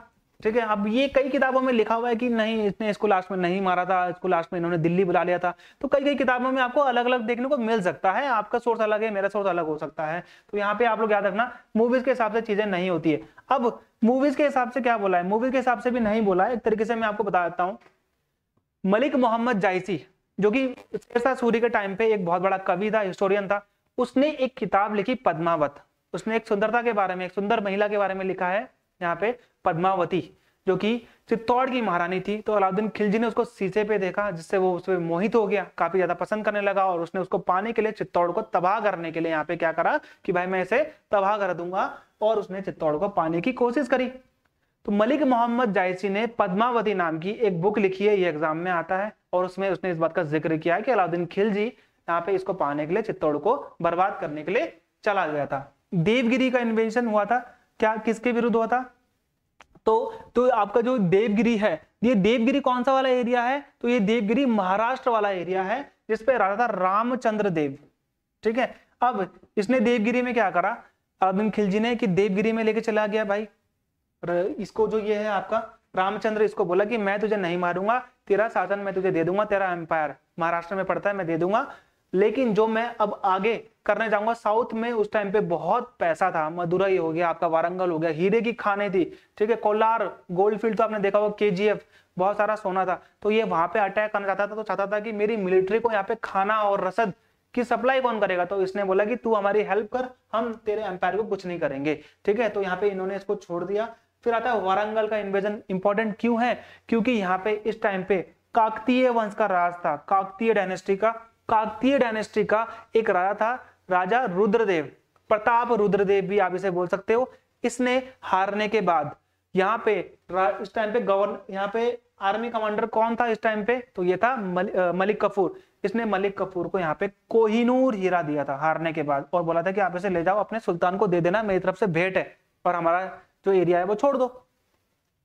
ठीक है अब ये कई किताबों में लिखा हुआ है कि नहीं इसने इसको लास्ट में नहीं मारा था इसको लास्ट में इन्होंने दिल्ली बुला लिया था तो कई कई किताबों में आपको अलग अलग देखने को मिल सकता है आपका सोर्स अलग है मेरा सोर्स अलग हो सकता है तो यहाँ पे आप लोग याद रखना मूवीज के हिसाब से चीजें नहीं होती है अब मूवीज के हिसाब से क्या बोला है मूवीज के हिसाब से भी नहीं बोला है एक तरीके से मैं आपको बता देता हूँ मलिक मोहम्मद जायसी जो कि शेरशाह सूरी के टाइम पे एक बहुत बड़ा कवि था हिस्टोरियन था उसने एक किताब लिखी पद्मावत उसने एक सुंदरता के बारे में एक सुंदर महिला के बारे में लिखा है यहाँ पे पद्मावती जो कि चित्तौड़ की महारानी थी तो अलाउद्दीन खिलजी ने उसको सीसे पे देखा जिससे वो उसमें मोहित हो गया काफी ज्यादा पसंद करने लगा और उसने उसको पाने के लिए चित्तौड़ को तबाह करने के लिए यहाँ पे क्या करा कि भाई मैं इसे तबाह कर दूंगा और उसने चित्तौड़ को पाने की कोशिश करी तो मलिक मोहम्मद जायसी ने पद्मावती नाम की एक बुक लिखी है ये एग्जाम में आता है और उसमें उसने इस बात का जिक्र किया है कि अलाउद्दीन खिलजी यहाँ पे इसको पाने के लिए चित्तौड़ को बर्बाद करने के लिए चला गया था देवगिरी का इन्वेंशन हुआ था क्या किसके विरुद्ध हुआ था तो तो आपका जो देवगिरी है ये देवगिरी कौन सा वाला एरिया है तो ये देवगिरी महाराष्ट्र वाला एरिया है जिसपे राजा रामचंद्र देव ठीक है अब इसने देवगिरी में क्या करा अरविंद खिलजी ने कि देवगिरी में लेके चला गया भाई इसको जो ये है आपका रामचंद्र इसको बोला कि मैं तुझे नहीं मारूंगा तेरा शासन मैं तुझे दे दूंगा तेरा एम्पायर महाराष्ट्र में पड़ता है मैं दे दूंगा लेकिन जो मैं अब आगे करने जाऊंगा साउथ में उस टाइम पे बहुत पैसा था मदुरई हो गया आपका वारंगल हो गया हीरे की खाने थी ठीक है कोलार गोल्ड फील्ड तो आपने देखा होगा के बहुत सारा सोना था तो ये वहां पे अटैक करना चाहता था तो चाहता था कि मेरी मिलिट्री को यहाँ पे खाना और रसद की सप्लाई कौन करेगा तो इसने बोला कि तू हमारी हेल्प कर हम तेरे एम्पायर को कुछ नहीं करेंगे ठीक है तो यहाँ पे इन्होंने इसको छोड़ दिया फिर आता है वारंगल का इन्वेजन इंपॉर्टेंट क्यों है क्योंकि यहाँ पे इस टाइम पे काकतीय वंश का राज था काकतीय डायनेस्टी का काकतीय डायनेस्टी का एक राजा था राजा रुद्रदेव प्रताप रुद्रदेव भी आप इसे बोल सकते हो इसने हारने के बाद यहाँ पे इस टाइम पे गवर्न यहाँ पे आर्मी कमांडर कौन था इस टाइम पे तो ये था मल, आ, मलिक कपूर इसने मलिक कपूर को यहाँ पे कोहिनूर हीरा दिया था हारने के बाद और बोला था कि आप इसे ले जाओ अपने सुल्तान को दे देना मेरी तरफ से भेंट है और हमारा जो एरिया है वो छोड़ दो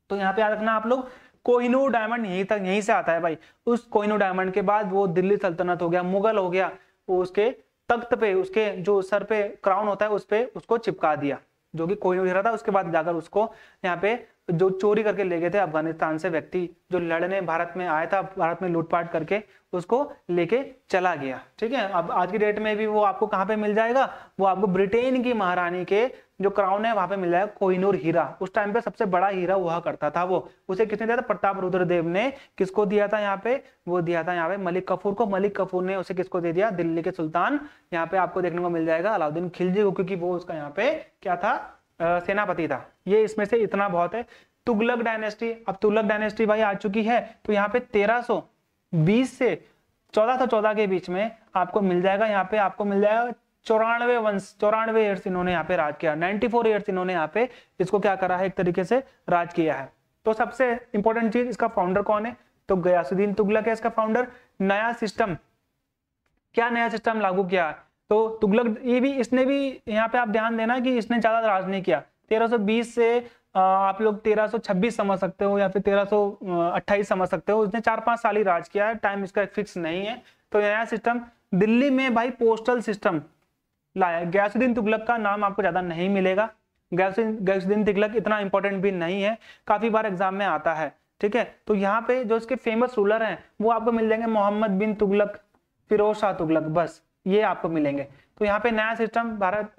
तो यहाँ पे याद रखना आप लोग कोहिनूर डायमंड यहीं तक यहीं से आता है भाई उस कोहिनूर डायमंड के बाद वो दिल्ली सल्तनत हो गया मुगल हो गया वो उसके तख्त पे उसके जो सर पे क्राउन होता है उस पर उसको चिपका दिया जो कि कोहिनूर हीरा था उसके बाद जाकर उसको यहाँ पे जो चोरी करके ले गए थे अफगानिस्तान से व्यक्ति जो लड़ने भारत में आया था भारत में लूटपाट करके उसको लेके चला गया ठीक है अब आज की डेट में भी वो आपको कहाँ पे मिल जाएगा वो आपको ब्रिटेन की महारानी के जो क्राउन है वहां पे मिला है कोहिनूर हीरा उस टाइम पे सबसे बड़ा हीरा हुआ करता था वो उसे किसने दिया था प्रताप रुद्रदेव ने किसको दिया था यहाँ पे वो दिया था यहाँ पे मलिक कफूर को मलिक कफूर ने उसे किसको दे दिया दिल्ली के सुल्तान यहाँ पे आपको देखने को मिल जाएगा अलाउद्दीन खिलजी को क्योंकि वो उसका यहाँ पे क्या था सेनापति था ये इसमें से इतना बहुत है तुगलक डायनेस्टी अब तुगलक डायनेस्टी भाई आ चुकी है तो यहाँ पे तेरह बीस से चौदह सौ चौदह के बीच में आपको मिल जाएगा यहाँ पे आपको मिल जाएगा चौरानवे वंश चौरानवे ईयर्स इन्होंने यहाँ पे राज किया 94 फोर ईयर्स इन्होंने यहाँ पे इसको क्या करा है एक तरीके से राज किया है तो सबसे इंपॉर्टेंट चीज इसका फाउंडर कौन है तो गयासुद्दीन तुगलक है इसका फाउंडर नया सिस्टम क्या नया सिस्टम लागू किया तो तुगलक ये भी इसने भी यहाँ पे आप ध्यान देना कि इसने ज्यादा राज नहीं किया 1320 से आप लोग 1326 समझ सकते हो या फिर 1328 समझ सकते हो इसने चार पांच साल ही राज किया है टाइम इसका फिक्स नहीं है तो नया सिस्टम दिल्ली में भाई पोस्टल सिस्टम लाया गैसुद्दीन तुगलक का नाम आपको ज़्यादा नहीं मिलेगा गैसुद्दीन तुगलक इतना इंपॉर्टेंट भी नहीं है काफ़ी बार एग्जाम में आता है ठीक है तो यहाँ पे जो इसके फेमस रूलर हैं वो आपको मिल जाएंगे मोहम्मद बिन तुगलक फिरोज शाह तुगलक बस ये आपको मिलेंगे तो यहाँ पे नया सिस्टम भारत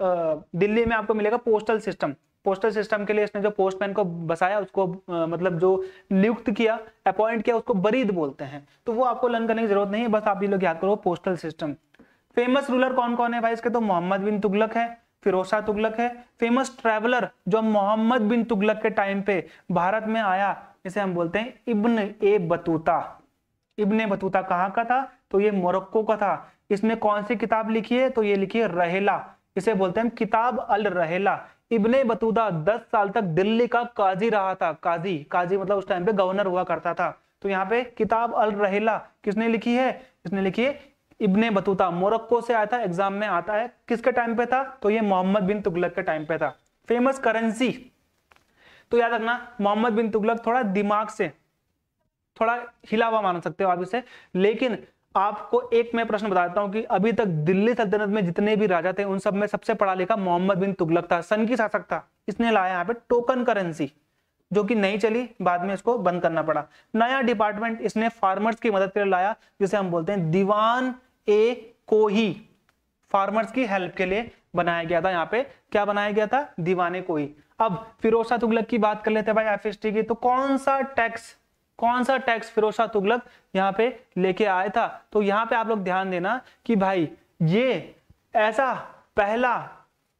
दिल्ली में आपको मिलेगा पोस्टल सिस्टम पोस्टल सिस्टम के लिए इसने जो पोस्टमैन को बसाया उसको मतलब जो नियुक्त किया अपॉइंट किया उसको बरीद बोलते हैं तो वो आपको लर्न करने की जरूरत नहीं है बस आप ये लोग याद करो पोस्टल सिस्टम फेमस रूलर कौन कौन है भाई इसके तो मोहम्मद बिन तुगलक है फिरोसा तुगलक है फेमस ट्रेवलर जो मोहम्मद बिन तुगलक के टाइम पे भारत में आया इसे हम बोलते हैं इब्न ए बतूता इब्न ए बतूता कहाँ का था तो ये मोरक्को का था इसने कौन सी किताब लिखी है तो ये लिखी है रहेला इसे बोलते हैं किताब अल रहेला इब्ने बतूता दस साल तक दिल्ली का काजी रहा था काजी काजी मतलब उस टाइम पे गवर्नर हुआ करता था तो यहाँ पे किताब अल रहेला किसने लिखी है इसने लिखी है इब्ने बतूता मोरक्को से आया था एग्जाम में आता है किसके टाइम पे था तो ये मोहम्मद बिन तुगलक के टाइम पे था फेमस करेंसी तो याद रखना मोहम्मद बिन तुगलक थोड़ा दिमाग से थोड़ा हिलावा मान सकते हो आप इसे लेकिन आपको एक मैं प्रश्न बताता हूं कि अभी तक दिल्ली सल्तनत में जितने भी राजा थे उन सब में सबसे पढ़ा लिखा मोहम्मद बिन तुगलक था सन की शासक था इसने लाया यहाँ पे टोकन करेंसी जो कि नहीं चली बाद में इसको बंद करना पड़ा नया डिपार्टमेंट इसने फार्मर्स की मदद के लिए लाया जिसे हम बोलते हैं दीवान ए को ही फार्मर्स की हेल्प के लिए बनाया गया था यहाँ पे क्या बनाया गया था दीवाने को ही अब फिरोसा तुगलक की बात कर लेते हैं भाई एफ की तो कौन सा टैक्स कौन सा टैक्स फिरोज तुगलक यहाँ पे लेके आया था तो यहाँ पे आप लोग ध्यान देना कि भाई ये ऐसा पहला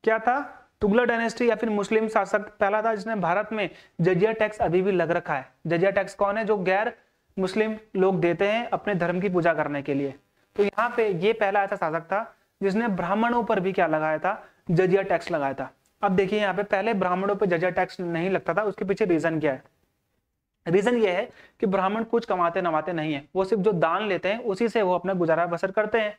क्या था तुगलक डायनेस्टी या फिर मुस्लिम शासक पहला था जिसने भारत में जजिया टैक्स अभी भी लग रखा है जजिया टैक्स कौन है जो गैर मुस्लिम लोग देते हैं अपने धर्म की पूजा करने के लिए तो यहाँ पे ये पहला ऐसा शासक था जिसने ब्राह्मणों पर भी क्या लगाया था जजिया टैक्स लगाया था अब देखिए यहाँ पे पहले ब्राह्मणों पर जजिया टैक्स नहीं लगता था उसके पीछे रीजन क्या है रीजन ये है कि ब्राह्मण कुछ कमाते नमाते नहीं है वो सिर्फ जो दान लेते हैं उसी से वो अपना गुजारा बसर करते हैं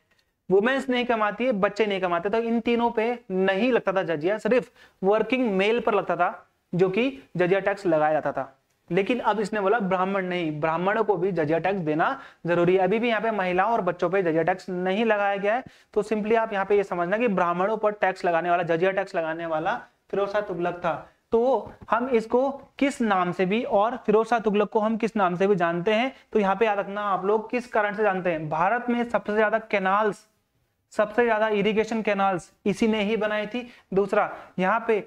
वुमेन्स नहीं कमाती है बच्चे नहीं कमाते तो इन तीनों पे नहीं लगता था जजिया सिर्फ वर्किंग मेल पर लगता था जो कि जजिया टैक्स लगाया जाता था लेकिन अब इसने बोला ब्राह्मण नहीं ब्राह्मणों को भी जजिया टैक्स देना जरूरी है अभी भी यहाँ पे महिलाओं और बच्चों पे जजिया टैक्स नहीं लगाया गया है तो सिंपली आप यहाँ पे ये यह समझना कि ब्राह्मणों पर टैक्स लगाने वाला जजिया टैक्स लगाने वाला फिरोसा तुगलक था तो हम इसको किस नाम से भी और फिरोसा तुगलक को हम किस नाम से भी जानते हैं तो यहाँ पे याद रखना आप लोग किस कारण से जानते हैं भारत में सबसे ज्यादा कैनाल्स सबसे ज्यादा इरिगेशन कैनाल्स इसी ने ही बनाई थी दूसरा यहाँ पे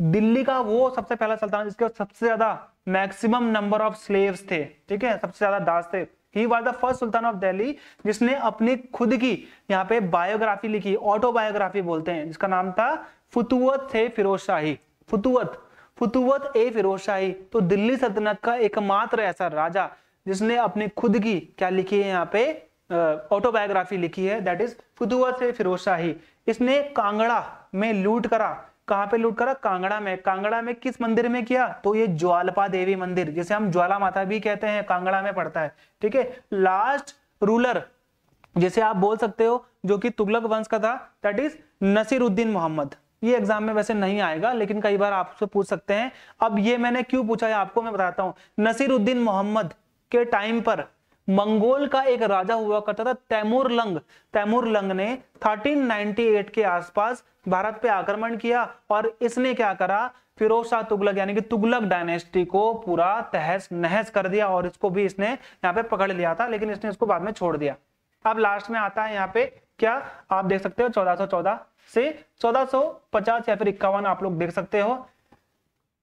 दिल्ली का वो सबसे पहला सल्तान जिसके सबसे ज्यादा मैक्सिमम नंबर ऑफ स्लेव्स थे ठीक है सबसे ज्यादा दास थे he was the first sultan of Delhi जिसने अपनी खुद की यहाँ पे बायोग्राफी लिखी ऑटोबायोग्राफी बोलते हैं जिसका नाम था फुतुवत थे फिरोजशाही फुतुवत फुतुवत ए फिरोजशाही तो दिल्ली सल्तनत का एकमात्र ऐसा राजा जिसने अपनी खुद की क्या लिखी है यहाँ पे ऑटोबायोग्राफी लिखी है दैट इज फुतुवत से फिरोजशाही इसने कांगड़ा में लूट करा कहां पे लूट करा कांगड़ा में कांगड़ा में किस मंदिर में किया तो ये ज्वालपा देवी मंदिर जिसे हम ज्वाला माता भी कहते हैं कांगड़ा में पड़ता है ठीक है लास्ट रूलर जिसे आप बोल सकते हो जो कि तुगलक वंश का था दैट इज नसीरुद्दीन मोहम्मद ये एग्जाम में वैसे नहीं आएगा लेकिन कई बार आपसे पूछ सकते हैं अब ये मैंने क्यों पूछा है आपको मैं बताता हूं नसीरुद्दीन मोहम्मद के टाइम पर मंगोल का एक राजा हुआ करता था तैमूर लंग तैमूर लंग ने 1398 के आसपास भारत पे आक्रमण किया और इसने क्या करा फिरोज शाह तुगलक यानी कि तुगलक डायनेस्टी को पूरा तहस नहस कर दिया और इसको भी इसने यहाँ पे पकड़ लिया था लेकिन इसने इसको बाद में छोड़ दिया अब लास्ट में आता है यहाँ पे क्या आप देख सकते हो चौदह से चौदह या फिर इक्यावन आप लोग देख सकते हो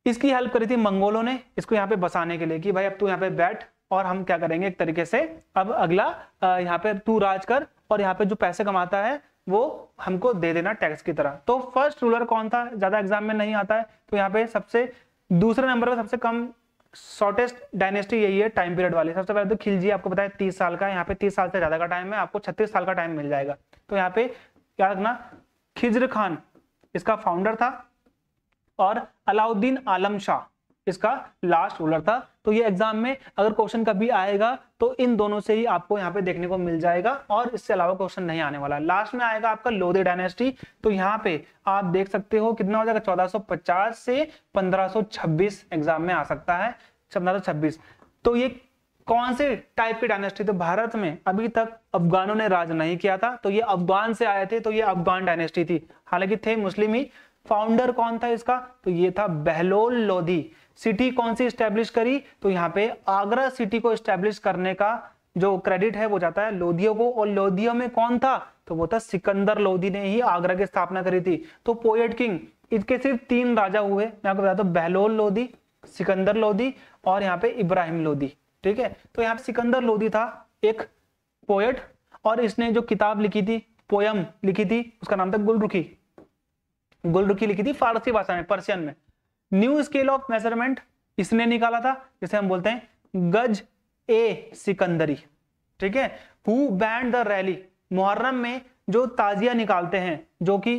इसकी हेल्प करी थी मंगोलों ने इसको यहाँ पे बसाने के लिए कि भाई अब तू यहाँ पे बैठ और हम क्या करेंगे एक तरीके से अब अगला यहाँ पे तू राज कर और यहाँ पे जो पैसे कमाता है वो हमको दे देना टैक्स की तरह तो फर्स्ट रूलर कौन था ज्यादा एग्जाम में नहीं आता है तो यहाँ पे सबसे दूसरे नंबर पर सबसे कम शॉर्टेस्ट डायनेस्टी यही है टाइम पीरियड वाली सबसे पहले तो खिलजी आपको बताया तीस साल का यहाँ पे तीस साल से ज्यादा का टाइम है आपको छत्तीस साल का टाइम मिल जाएगा तो यहाँ पे क्या रखना खिजर खान इसका फाउंडर था और अलाउद्दीन आलम शाह इसका लास्ट रूलर था तो ये एग्जाम में अगर क्वेश्चन कभी आएगा तो इन दोनों से ही आपको यहाँ पे देखने को मिल जाएगा और इससे अलावा क्वेश्चन नहीं आने वाला लास्ट में आएगा आपका लोधे डायनेस्टी तो यहाँ पे आप देख सकते हो कितना हो जाएगा 1450 से 1526 एग्जाम में आ सकता है पंद्रह तो ये कौन से टाइप की डायनेस्टी तो भारत में अभी तक अफगानों ने राज नहीं किया था तो ये अफगान से आए थे तो ये अफगान डायनेस्टी थी हालांकि थे मुस्लिम ही फाउंडर कौन था इसका तो ये था बहलोल लोधी सिटी कौन सी स्टैब्लिश करी तो यहाँ पे आगरा सिटी को स्टैब्लिश करने का जो क्रेडिट है वो जाता है लोधियो को और लोधियो में कौन था तो वो था सिकंदर लोधी ने ही आगरा की स्थापना करी थी तो पोएट किंग इसके सिर्फ तीन राजा हुए मैं आपको बताता हूँ बहलोल लोधी सिकंदर लोधी और यहाँ पे इब्राहिम लोधी ठीक है तो यहाँ पे सिकंदर लोधी था एक पोएट और इसने जो किताब लिखी थी पोयम लिखी थी उसका नाम था गुलरुखी गुलरुखी लिखी थी फारसी भाषा में पर्सियन में न्यू स्केल ऑफ मेजरमेंट इसने निकाला था जिसे हम बोलते हैं गज ए सिकंदरी ठीक है हु बैंड द रैली मुहर्रम में जो ताजिया निकालते हैं जो कि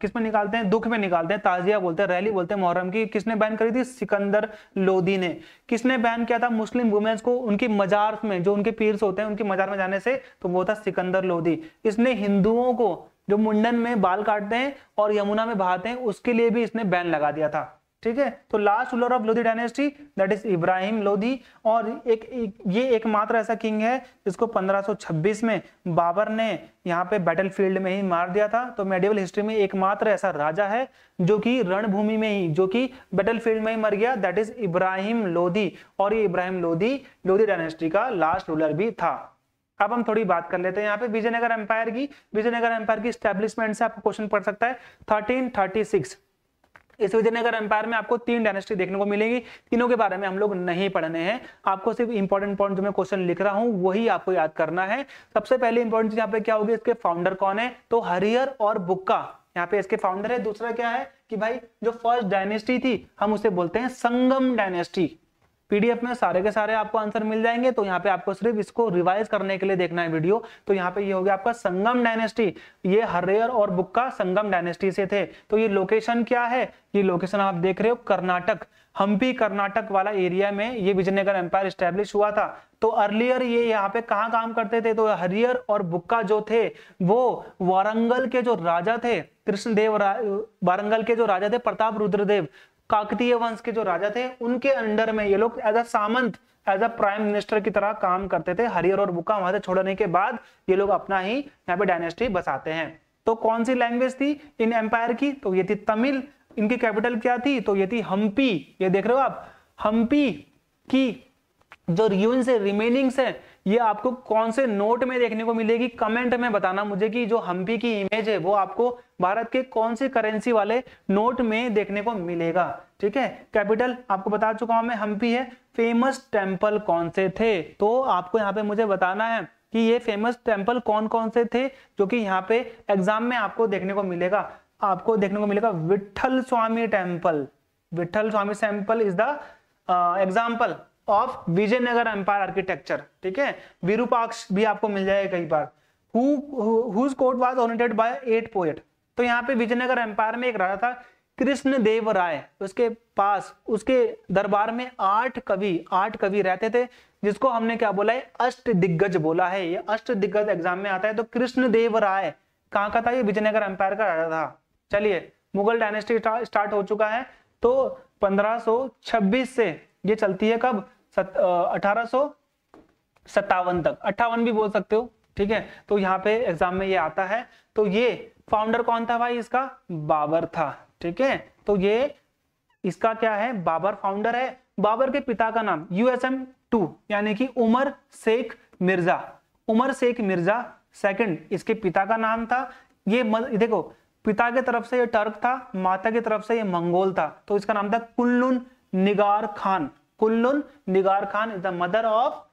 किस में निकालते हैं दुख में निकालते हैं ताजिया बोलते हैं रैली बोलते हैं मुहर्रम की किसने बैन करी थी सिकंदर लोधी ने किसने बैन किया था मुस्लिम वुमेन्स को उनकी मजार में जो उनके पीर्स होते हैं उनकी मजार में जाने से तो वो था सिकंदर लोधी इसने हिंदुओं को जो मुंडन में बाल काटते हैं और यमुना में बहाते हैं उसके लिए भी इसने बैन लगा दिया था ठीक है तो last ruler of Lodhi dynasty that is Ibrahim Lodhi और एक, एक ये एकमात्र ऐसा किंग है जिसको 1526 में बाबर ने यहाँ पे बैटलफील्ड में ही मार दिया था तो मेडिवल हिस्ट्री में एकमात्र ऐसा राजा है जो कि रणभूमि में ही जो कि बैटलफील्ड में ही मर गया दैट इज इब्राहिम लोधी और ये इब्राहिम लोधी लोधी डायनेस्टी का लास्ट रूलर भी था अब हम थोड़ी बात कर लेते हैं यहाँ पे विजयनगर एम्पायर की विजयनगर एम्पायर की स्टेब्लिशमेंट से आपको क्वेश्चन पढ़ सकता है थर्टीन थर्टी सिक्स इस विजयनगर एम्पायर में आपको तीन डायनेस्टी देखने को मिलेंगी तीनों के बारे में हम लोग नहीं पढ़ने हैं आपको सिर्फ इंपॉर्टेंट पॉइंट जो मैं क्वेश्चन लिख रहा हूँ वही आपको याद करना है सबसे पहले इंपॉर्टेंट चीज यहाँ पे क्या होगी इसके फाउंडर कौन है तो हरियर और बुक्का यहाँ पे इसके फाउंडर है दूसरा क्या है कि भाई जो फर्स्ट डायनेस्टी थी हम उसे बोलते हैं संगम डायनेस्टी पीडीएफ में सारे के सारे आपको आंसर मिल जाएंगे तो यहाँ पे आपको सिर्फ इसको रिवाइज करने के लिए देखना है वीडियो तो यहाँ पे ये हो गया आपका संगम डायनेस्टी ये हरेयर और बुक का संगम डायनेस्टी से थे तो ये लोकेशन क्या है ये लोकेशन आप देख रहे हो कर्नाटक हम्पी कर्नाटक वाला एरिया में ये विजयनगर एम्पायर स्टेब्लिश हुआ था तो अर्लियर ये यहाँ पे कहाँ काम करते थे तो हरियर और बुक्का जो थे वो वारंगल के जो राजा थे कृष्णदेव वारंगल के जो राजा थे प्रताप रुद्रदेव काकतीय वंश के जो राजा थे उनके अंडर में ये लोग एज अ सामंत एज अ प्राइम मिनिस्टर की तरह काम करते थे हरियर और बुका वहां से छोड़ने के बाद ये लोग अपना ही यहाँ पे डायनेस्टी बसाते हैं तो कौन सी लैंग्वेज थी इन एम्पायर की तो ये थी तमिल इनकी कैपिटल क्या थी तो ये थी हम्पी ये देख रहे हो आप हम्पी की जो रियून से रिमेनिंग्स है ये आपको कौन से नोट में देखने को मिलेगी कमेंट में बताना मुझे कि जो हम्पी की इमेज है वो आपको भारत के कौन से करेंसी वाले नोट में देखने को मिलेगा ठीक है कैपिटल आपको बता चुका हूं मैं हम्पी है फेमस टेम्पल कौन से थे तो आपको यहाँ पे मुझे बताना है कि ये फेमस टेम्पल कौन कौन से थे जो कि यहाँ पे एग्जाम में आपको देखने को मिलेगा आपको देखने को मिलेगा Vitthal Swami temple Vitthal Swami temple is the example of Vijayanagara empire architecture ठीक है विरूपाक्ष भी आपको मिल जाएगा कई बार whose court was adorned by eight poet तो यहाँ पे विजयनगर एम्पायर में एक राजा था कृष्ण देव राय उसके पास उसके दरबार में आठ कवि आठ कवि रहते थे जिसको हमने क्या बोला है अष्ट दिग्गज बोला है ये अष्ट दिग्गज एग्जाम में आता है तो कृष्ण देव राय कहाँ का था ये विजयनगर एम्पायर का राजा था चलिए मुगल डायनेस्टी स्टार्ट हो चुका है तो 1526 से ये चलती है कब अठारह तक अट्ठावन भी बोल सकते हो ठीक है तो यहाँ पे एग्जाम में ये आता है तो ये फाउंडर कौन था भाई इसका बाबर था ठीक है तो ये इसका क्या है बाबर फाउंडर है बाबर के पिता का नाम यूएसएम टू यानी कि उमर शेख मिर्जा उमर शेख मिर्जा सेकंड इसके पिता का नाम था ये मद, देखो पिता के तरफ से ये टर्क था माता की तरफ से ये मंगोल था तो इसका नाम था Kullun Nigar Khan Kullun Nigar Khan is the mother of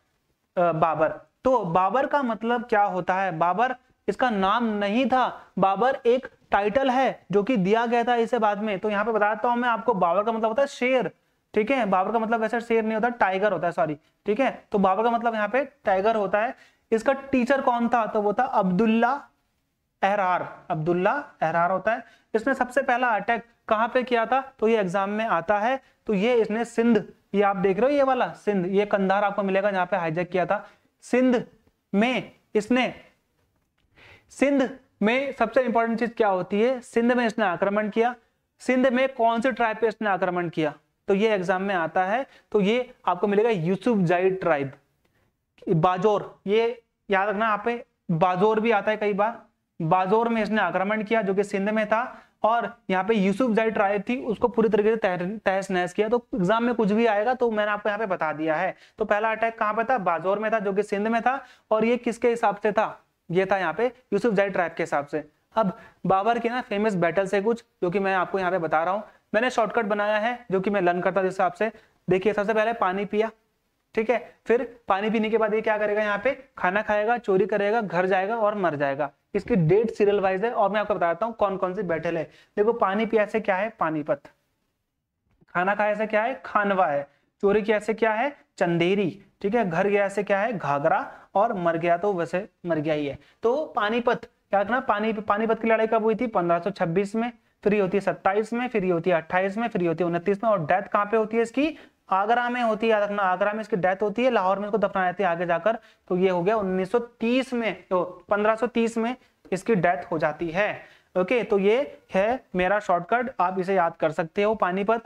Babur तो बाबर का मतलब क्या होता है बाबर इसका नाम नहीं था बाबर एक टाइटल है जो कि दिया गया था इसे बाद में तो यहाँ पे बताता हूं मैं आपको बाबर का मतलब होता है शेर ठीक है बाबर का मतलब वैसे शेर नहीं होता टाइगर होता है सॉरी ठीक है तो बाबर का मतलब यहाँ पे टाइगर होता है इसका टीचर कौन था तो वो था अब्दुल्ला एहरार अब्दुल्ला एहरार होता है इसने सबसे पहला अटैक कहाँ पे किया था तो ये एग्जाम में आता है तो ये इसने सिंध ये आप देख रहे हो ये वाला सिंध ये कंधार आपको मिलेगा जहां पे हाईजेक किया था सिंध में इसने सिंध में सबसे इंपॉर्टेंट चीज क्या होती है सिंध में इसने आक्रमण किया सिंध में कौन से ट्राइब पे इसने आक्रमण किया तो ये एग्जाम में आता है तो ये आपको मिलेगा यूसुफ जाई ट्राइब बाजोर ये याद रखना आप बाजोर भी आता है कई बार बाजोर में इसने आक्रमण किया जो कि सिंध में था और यहाँ पे यूसुफ जय ट्राई थी उसको पूरी तरीके से तहस नहस किया तो एग्जाम में कुछ भी आएगा तो मैंने आपको यहाँ पे बता दिया है तो पहला अटैक कहाँ पे था बाजौर में था जो कि सिंध में था और ये किसके हिसाब से था ये था यहाँ पे यूसुफ जय ट्राइब के हिसाब से अब बाबर के ना फेमस बैटल से कुछ जो कि मैं आपको यहाँ पे बता रहा हूँ मैंने शॉर्टकट बनाया है जो कि मैं लर्न करता जिस हिसाब से देखिए सबसे पहले पानी पिया ठीक है फिर पानी पीने के बाद ये क्या करेगा यहाँ पे खाना खाएगा चोरी करेगा घर जाएगा और मर जाएगा इसकी डेट सीरियल वाइज है और मैं आपको बताता हूँ कौन कौन सी बैटल है देखो पानी पिया से क्या है पानीपत खाना खाया से क्या है खानवा है चोरी किया से क्या है चंदेरी ठीक है घर गया से क्या है घाघरा और मर गया तो वैसे मर गया ही है तो पानीपत क्या करना पानी पानीपत की लड़ाई कब हुई थी 1526 में फिर होती है 27 में फिर होती है 28 में फिर होती है 29 में और डेथ कहाँ पे होती है इसकी आगरा में होती है याद रखना आगरा में इसकी डेथ होती है लाहौर में इसको दफनाया देते है आगे जाकर तो ये हो गया 1930 में तो 1530 में इसकी डेथ हो जाती है ओके तो ये है मेरा शॉर्टकट आप इसे याद कर सकते हो पानीपत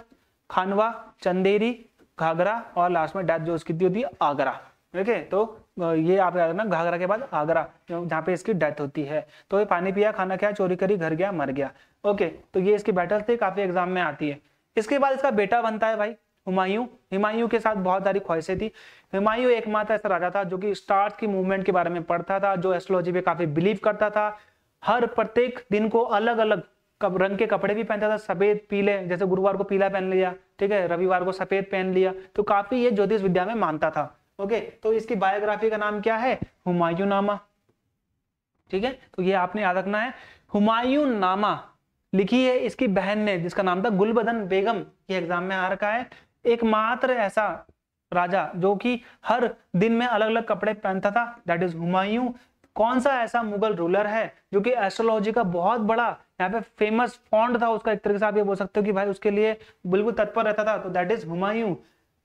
खानवा चंदेरी घाघरा और लास्ट में डेथ जो उसकी होती है आगरा ओके तो ये आप याद रखना घाघरा के बाद आगरा जहाँ पे इसकी डेथ होती है तो ये पानी पिया खाना खाया चोरी करी घर गया मर गया ओके तो ये इसकी बैटल थी काफी एग्जाम में आती है इसके बाद इसका बेटा बनता है भाई हुमायूं हुमायूं के साथ बहुत सारी ख्वाहिशें थी हुमायूं एकमात्र ऐसा राजा था जो कि स्टार्स की मूवमेंट के बारे में पढ़ता था जो एस्ट्रोलॉजी पे काफी बिलीव करता था हर प्रत्येक दिन को अलग अलग रंग के कपड़े भी पहनता था सफेद पीले जैसे गुरुवार को पीला पहन लिया ठीक है रविवार को सफेद पहन लिया तो काफी ये ज्योतिष विद्या में मानता था ओके तो इसकी बायोग्राफी का नाम क्या है हुमायूं नामा ठीक है तो ये आपने याद रखना है हुमायूं नामा लिखी है इसकी बहन ने जिसका नाम था गुलबदन बेगम ये एग्जाम में आ रखा है एकमात्र ऐसा राजा जो कि हर दिन में अलग अलग कपड़े पहनता था दैट इज हुमायूं कौन सा ऐसा मुगल रूलर है जो कि एस्ट्रोलॉजी का बहुत बड़ा यहाँ पे फेमस फॉन्ड था उसका एक तरीके से आप ये बोल सकते हो कि भाई उसके लिए बिल्कुल तत्पर रहता था तो दैट इज हुमायूं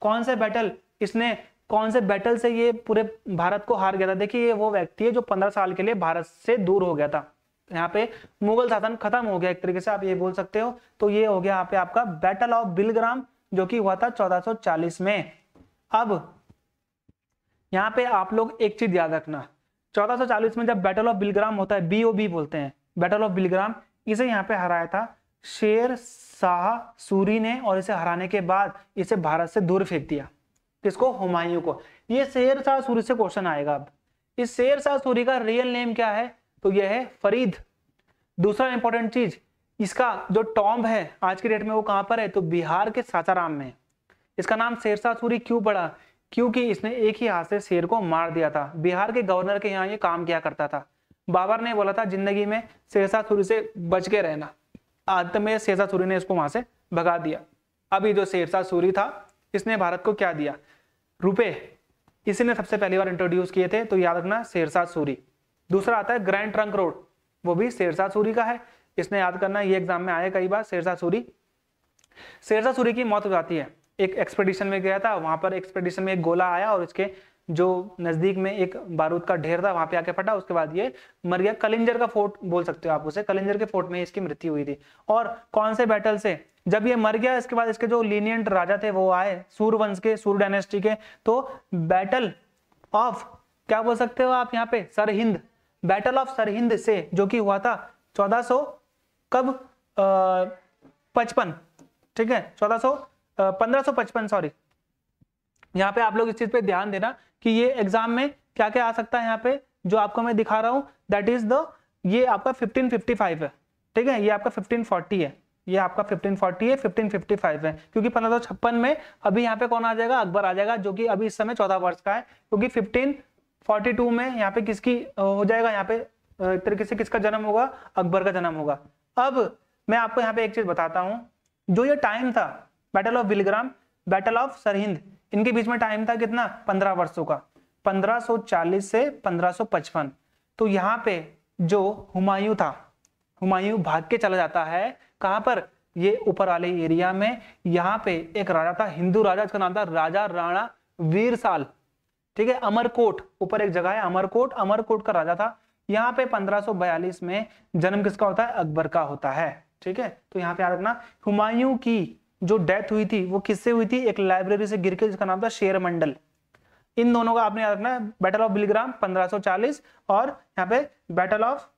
कौन से बैटल इसने कौन से बैटल से ये पूरे भारत को हार गया था देखिए ये वो व्यक्ति है जो पंद्रह साल के लिए भारत से दूर हो गया था यहाँ पे मुगल शासन खत्म हो गया एक तरीके से आप ये बोल सकते हो तो ये हो गया यहाँ पे आपका बैटल ऑफ बिलग्राम जो कि हुआ था 1440 में अब यहाँ पे आप लोग एक चीज याद रखना 1440 में जब बैटल ऑफ बिलग्राम होता है बीओबी बोलते हैं बैटल ऑफ बिलग्राम इसे यहाँ पे हराया था शेर शाह सूरी ने और इसे हराने के बाद इसे भारत से दूर फेंक दिया किसको हुमायूं को ये शेर शाह सूरी से क्वेश्चन आएगा अब इस शेर शाह सूरी का रियल नेम क्या है तो यह है फरीद दूसरा इंपॉर्टेंट चीज इसका जो टॉम्ब है आज के डेट में वो कहां पर है तो बिहार के सासाराम में इसका नाम शेरशाह सूरी क्यों पड़ा क्योंकि इसने एक ही हाथ से शेर को मार दिया था बिहार के गवर्नर के यहाँ ये काम किया करता था बाबर ने बोला था जिंदगी में शेरशाह सूरी से बच के रहना अंत में शेरशाह सूरी ने इसको वहां से भगा दिया अभी जो शेरशाह सूरी था इसने भारत को क्या दिया रुपए इसने सबसे पहली बार इंट्रोड्यूस किए थे तो याद रखना शेरशाह सूरी दूसरा आता है ग्रैंड ट्रंक रोड वो भी शेरशाह सूरी का है इसने याद करना ये एग्जाम में आया कई बार शेरशाह सूरी शेरशाह सूरी की मौत हो जाती है एक एक्सपेडिशन में गया था वहां पर एक्सपेडिशन में एक गोला आया और इसके जो नजदीक में एक बारूद का ढेर था वहां पे आके फटा उसके बाद ये मर गया कलिंजर का फोर्ट बोल सकते हो आप उसे कलिंजर के फोर्ट में इसकी मृत्यु हुई थी और कौन से बैटल से जब ये मर गया इसके बाद इसके जो लीनियंट राजा थे वो आए सूर्य वंश के सूर्य डायनेस्टी के तो बैटल ऑफ क्या बोल सकते हो आप यहाँ पे सरहिंद बैटल ऑफ सरहिंद से जो कि हुआ था चौदह कब पचपन ठीक है चौदह सौ पंद्रह सौ पचपन सॉरी यहाँ पे आप लोग इस चीज पे ध्यान देना कि ये एग्जाम में क्या क्या आ सकता है यहाँ पे जो आपको मैं दिखा रहा हूँ दैट इज द ये आपका 1555 है ठीक है ये आपका 1540 है ये आपका 1540 है 1555 है क्योंकि पंद्रह में अभी यहाँ पे कौन आ जाएगा अकबर आ जाएगा जो कि अभी इस समय चौदह वर्ष का है क्योंकि 1542 में यहाँ पे किसकी हो जाएगा यहाँ पे तरीके से किसका जन्म होगा अकबर का जन्म होगा अब मैं आपको यहाँ पे एक चीज बताता हूँ जो ये टाइम था battle of Bilgram battle of Sirhind इनके बीच में टाइम था कितना पंद्रह वर्षों का 1540 से 1555 तो यहाँ पे जो हुमायूं था हुमायूं भाग के चला जाता है कहाँ पर ये ऊपर वाले एरिया में यहाँ पे एक राजा था हिंदू राजा इसका नाम था राजा राणा वीरसाल ठीक है अमरकोट ऊपर एक जगह है अमरकोट अमरकोट का राजा था यहाँ पे 1542 में जन्म किसका होता है अकबर का होता है ठीक है तो यहाँ पे याद रखना हुमायूं की जो डेथ हुई थी वो किससे हुई थी एक लाइब्रेरी से गिर के जिसका नाम था शेर मंडल इन दोनों का आपने याद रखना है बैटल ऑफ बिलग्राम 1540 और यहाँ पे बैटल ऑफ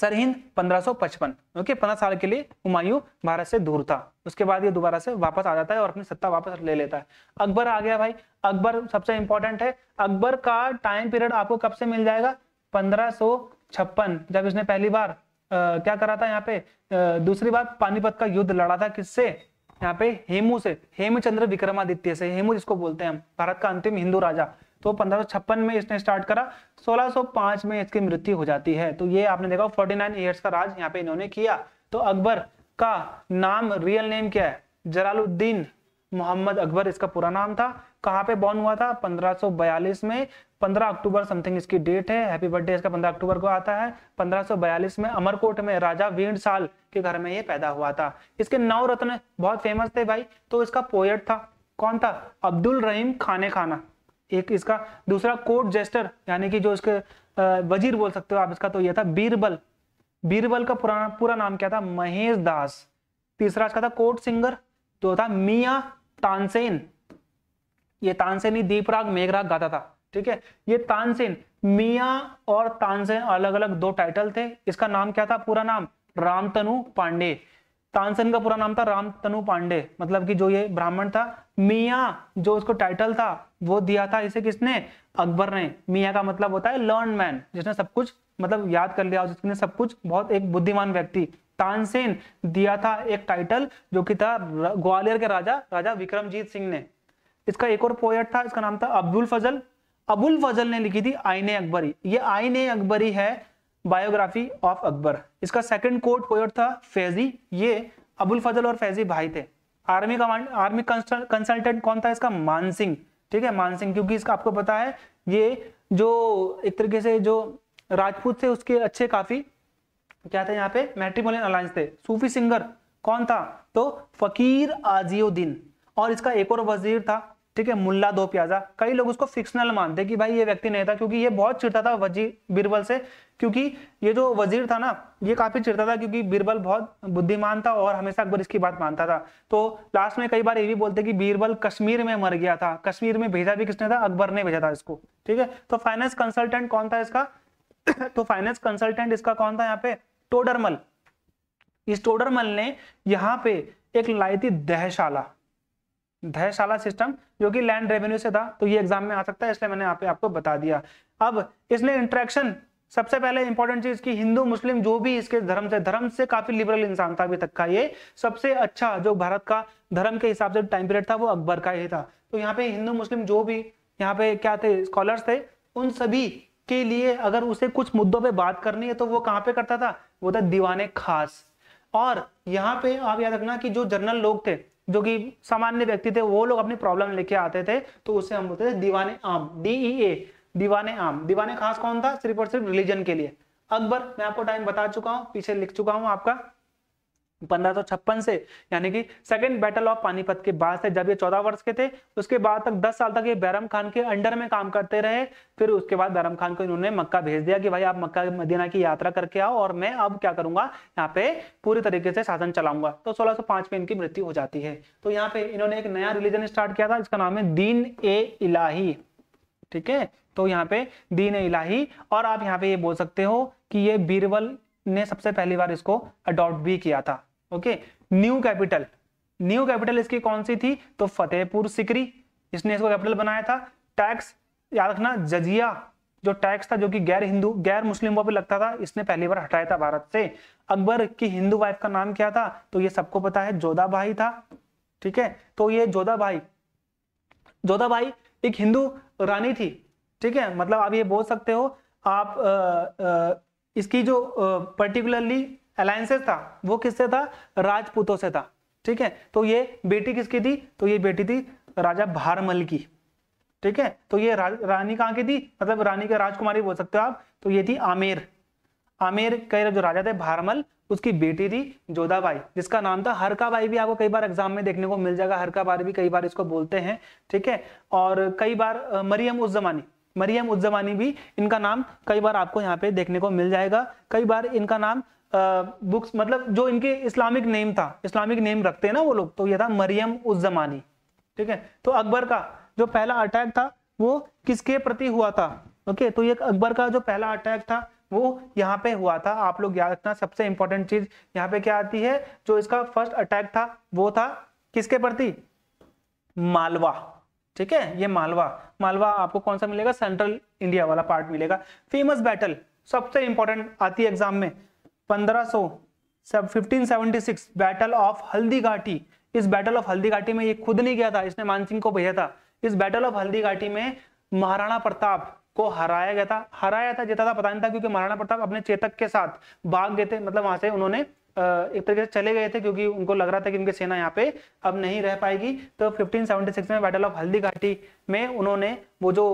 सरहिंद 1555 ओके 15 साल के लिए हुमायूं भारत से दूर था उसके बाद ये दोबारा से वापस आ जाता है और अपनी सत्ता वापस ले लेता है अकबर आ गया भाई अकबर सबसे इंपॉर्टेंट है अकबर का टाइम पीरियड आपको कब से मिल जाएगा पंद्रह जब इसने पहली बार आ, क्या करा था यहाँ पे आ, दूसरी बार पानीपत का युद्ध लड़ा था किससे यहाँ पे हेमू से हेमचंद्र विक्रमादित्य से हेमू जिसको बोलते हैं हम भारत का अंतिम हिंदू राजा तो पंद्रह में इसने स्टार्ट करा 1605 में इसकी मृत्यु हो जाती है तो ये आपने देखा 49 नाइन ईयर्स का राज यहाँ पे इन्होंने किया तो अकबर का नाम रियल नेम क्या है जलालुद्दीन मोहम्मद अकबर इसका पूरा नाम था कहाँ पे बॉर्न हुआ था 1542 में 15 अक्टूबर समथिंग इसकी डेट है हैप्पी बर्थडे इसका 15 अक्टूबर को आता है 1542 में अमरकोट में राजा वीर साल के घर में ये पैदा हुआ था इसके नौ रत्न बहुत फेमस थे भाई तो इसका पोएट था कौन था अब्दुल रहीम खाने खाना एक इसका दूसरा कोर्ट जेस्टर यानी कि जो इसके वजीर बोल सकते हो आप इसका तो यह था बीरबल बीरबल का पुराना पूरा नाम क्या था महेश दास तीसरा इसका था कोर्ट सिंगर तो था मिया तानसेन ये तानसेन ही दीपराग मेघराग गाता था ठीक है ये तानसेन मिया और तानसेन अलग अलग दो टाइटल थे इसका नाम क्या था पूरा नाम रामतनु पांडे तानसेन का पूरा नाम था रामतनु पांडे मतलब कि जो ये ब्राह्मण था मिया जो उसको टाइटल था वो दिया था इसे किसने अकबर ने मिया का मतलब होता है लर्न मैन जिसने सब कुछ मतलब याद कर लिया और जिसने सब कुछ बहुत एक बुद्धिमान व्यक्ति तानसेन दिया था एक टाइटल जो कि था ग्वालियर के राजा राजा विक्रमजीत सिंह ने इसका एक और पोएट था इसका नाम था अब्दुल फजल अबुल फजल ने लिखी थी आईने अकबरी ये आईने अकबरी है बायोग्राफी ऑफ अकबर इसका सेकंड कोर्ट पोएट था फैजी ये अबुल फजल और फैजी भाई थे आर्मी कमांड आर्मी कंसल्टेंट कौन था इसका मानसिंह ठीक है मानसिंह क्योंकि इसका आपको पता है ये जो एक तरीके से जो राजपूत थे उसके अच्छे काफी क्या था यहाँ पे मैट्रीमोलियन अलायंस थे सूफी सिंगर कौन था तो फकीर आजियोद्दीन और इसका एक और वजीर था ठीक है मुल्ला दो प्याजा कई लोग उसको फिक्शनल मानते कि भाई ये व्यक्ति नहीं था क्योंकि ये बहुत चिड़ता था वजीर बीरबल से क्योंकि ये जो वजीर था ना ये काफी चिड़ता था क्योंकि बीरबल बहुत बुद्धिमान था और हमेशा अकबर इसकी बात मानता था तो लास्ट में कई बार ये भी बोलते कि बीरबल कश्मीर में मर गया था कश्मीर में भेजा भी किसने था अकबर ने भेजा था इसको ठीक है तो फाइनेंस कंसल्टेंट कौन था इसका तो फाइनेंस कंसल्टेंट इसका कौन था यहाँ पे टोडरमल इस टोडरमल ने यहाँ पे एक लाई थी दहशाला दहशाला सिस्टम जो कि लैंड रेवेन्यू से था तो ये एग्जाम में आ सकता है इसलिए मैंने यहाँ पे आपको बता दिया अब इसने इंट्रैक्शन सबसे पहले इंपॉर्टेंट चीज की हिंदू मुस्लिम जो भी इसके धर्म से धर्म से काफी लिबरल इंसान था अभी तक का ये सबसे अच्छा जो भारत का धर्म के हिसाब से टाइम पीरियड था वो अकबर का ही था तो यहाँ पे हिंदू मुस्लिम जो भी यहाँ पे क्या थे स्कॉलर्स थे उन सभी के लिए अगर उसे कुछ मुद्दों पे बात करनी है तो वो कहाँ पे करता था वो था दीवाने खास और यहाँ पे आप याद रखना कि जो जनरल लोग थे जो कि सामान्य व्यक्ति थे वो लोग अपनी प्रॉब्लम लेके आते थे तो उसे हम बोलते थे दीवाने आम डीई ए e दीवाने आम दीवाने खास कौन था सिर्फ और सिर्फ रिलीजन के लिए अकबर मैं आपको टाइम बता चुका हूँ पीछे लिख चुका हूँ आपका 1556 से यानी कि सेकंड बैटल ऑफ पानीपत के बाद से जब ये चौदह वर्ष के थे उसके बाद तक दस साल तक ये बैरम खान के अंडर में काम करते रहे फिर उसके बाद बैरम खान को इन्होंने मक्का भेज दिया कि भाई आप मक्का मदीना की यात्रा करके आओ और मैं अब क्या करूंगा यहाँ पे पूरी तरीके से शासन चलाऊंगा तो सोलह में इनकी मृत्यु हो जाती है तो यहाँ पे इन्होंने एक नया रिलीजन स्टार्ट किया था जिसका नाम है दीन ए इलाही ठीक है तो यहाँ पे दीन ए इलाही और आप यहाँ पे ये बोल सकते हो कि ये बीरबल ने सबसे पहली बार इसको अडॉप्ट भी किया था okay new capital new capital इसकी कौन सी थी तो फतेहपुर सिकरी इसने इसको कैपिटल बनाया था टैक्स याद रखना जजिया जो टैक्स था जो कि गैर हिंदू गैर मुस्लिम पे लगता था इसने पहली बार हटाया था भारत से अकबर की हिंदू वाइफ का नाम क्या था तो ये सबको पता है जोधा भाई था ठीक है तो ये जोधा भाई जोधा भाई एक हिंदू रानी थी ठीक है मतलब आप ये बोल सकते हो आप आ, आ, इसकी जो पर्टिकुलरली अलायसेस था वो किससे था राजपूतों से था ठीक है तो ये बेटी किसकी थी तो ये बेटी थी राजा भारमल की ठीक है तो ये रा, रानी कहाँ की थी मतलब रानी का राजकुमारी बोल सकते हो आप तो ये थी आमेर आमेर रहे जो राजा थे भारमल उसकी बेटी थी जोधाबाई जिसका नाम था हरकाबाई भी आपको कई बार एग्जाम में देखने को मिल जाएगा हरकाबाई भी कई बार इसको बोलते हैं ठीक है और कई बार मरियम उस जमानी मरियम उजमानी भी इनका नाम कई बार आपको यहाँ पे देखने को मिल जाएगा कई बार इनका नाम बुक्स मतलब जो इनके इस्लामिक नेम था इस्लामिक नेम रखते हैं ना वो लोग तो यह था मरियम उस जमानी ठीक है तो अकबर का जो पहला अटैक था वो किसके प्रति हुआ था ओके तो ये अकबर का जो पहला अटैक था वो यहाँ पे हुआ था आप लोग याद रखना सबसे इंपॉर्टेंट चीज यहाँ पे क्या आती है जो इसका फर्स्ट अटैक था वो था किसके प्रति मालवा ठीक है ये मालवा मालवा आपको कौन सा मिलेगा सेंट्रल इंडिया वाला पार्ट मिलेगा फेमस बैटल सबसे इंपॉर्टेंट आती है एग्जाम में 1500 सब 1576 बैटल ऑफ हल्दी घाटी इस बैटल ऑफ हल्दी घाटी में ये खुद नहीं गया था इसने मानसिंह को भेजा था इस बैटल ऑफ हल्दी घाटी में महाराणा प्रताप को हराया गया था हराया था जीता था पता नहीं था क्योंकि महाराणा प्रताप अपने चेतक के साथ भाग गए थे मतलब वहां से उन्होंने एक तरीके से चले गए थे क्योंकि उनको लग रहा था कि उनकी सेना यहाँ पे अब नहीं रह पाएगी तो 1576 में बैटल ऑफ हल्दी घाटी में उन्होंने वो जो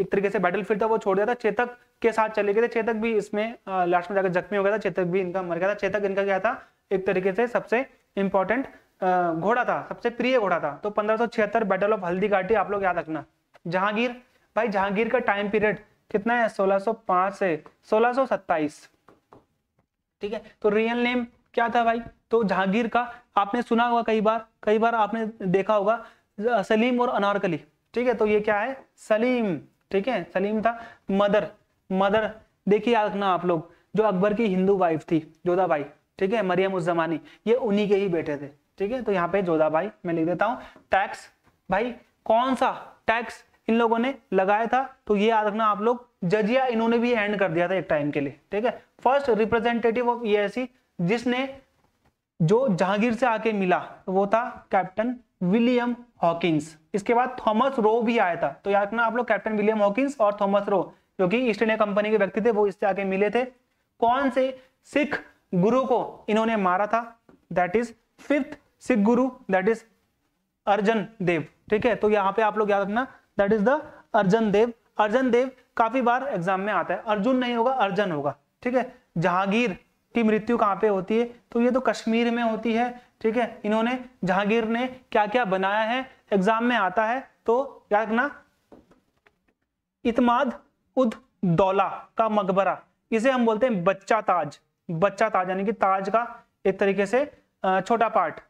एक तरीके से बैटल फील्ड था वो छोड़ दिया था चेतक के साथ चले गए थे चेतक भी इसमें लास्ट में जाकर जख्मी हो गया था चेतक भी इनका मर गया था चेतक इनका क्या था एक तरीके से सबसे इंपॉर्टेंट घोड़ा था सबसे प्रिय घोड़ा था तो पंद्रह बैटल ऑफ हल्दी घाटी आप लोग याद रखना जहांगीर भाई जहांगीर का टाइम पीरियड कितना है 1605 से सोलह ठीक है तो रियल नेम क्या था भाई तो जहांगीर का आपने सुना होगा कई बार कई बार आपने देखा होगा सलीम और अनारकली ठीक है तो ये क्या है सलीम ठीक है सलीम था मदर मदर देखिए याद रखना आप लोग जो अकबर की हिंदू वाइफ थी जोधा भाई ठीक है मरियम उस जमानी ये उन्हीं के ही बेटे थे ठीक है तो यहाँ पे भाई मैं लिख देता हूँ टैक्स भाई कौन सा टैक्स इन लोगों ने लगाया था तो ये याद रखना आप लोग जजिया इन्होंने भी हैंड कर दिया था एक टाइम के लिए ठीक है फर्स्ट रिप्रेजेंटेटिव ऑफ ये जिसने जो जहांगीर से आके मिला वो था कैप्टन विलियम हॉकिंस इसके बाद थॉमस रो भी आया था तो याद रखना आप लोग कैप्टन विलियम हॉकिंस और थॉमस रो जो कि ईस्ट इंडिया कंपनी के व्यक्ति थे वो इससे आके मिले थे कौन से सिख गुरु को इन्होंने मारा था दैट इज फिफ्थ सिख गुरु दैट इज अर्जन देव ठीक है तो यहाँ पे आप लोग याद रखना that is the Arjan Dev Arjan Dev काफी बार एग्जाम में आता है अर्जुन नहीं होगा अर्जन होगा ठीक है जहांगीर की मृत्यु कहाँ पे होती है तो ये तो कश्मीर में होती है ठीक है इन्होंने जहांगीर ने क्या क्या बनाया है एग्जाम में आता है तो याद रखना इतमाद उद दौला का मकबरा इसे हम बोलते हैं बच्चा ताज बच्चा ताज यानी कि ताज का एक तरीके से छोटा पार्ट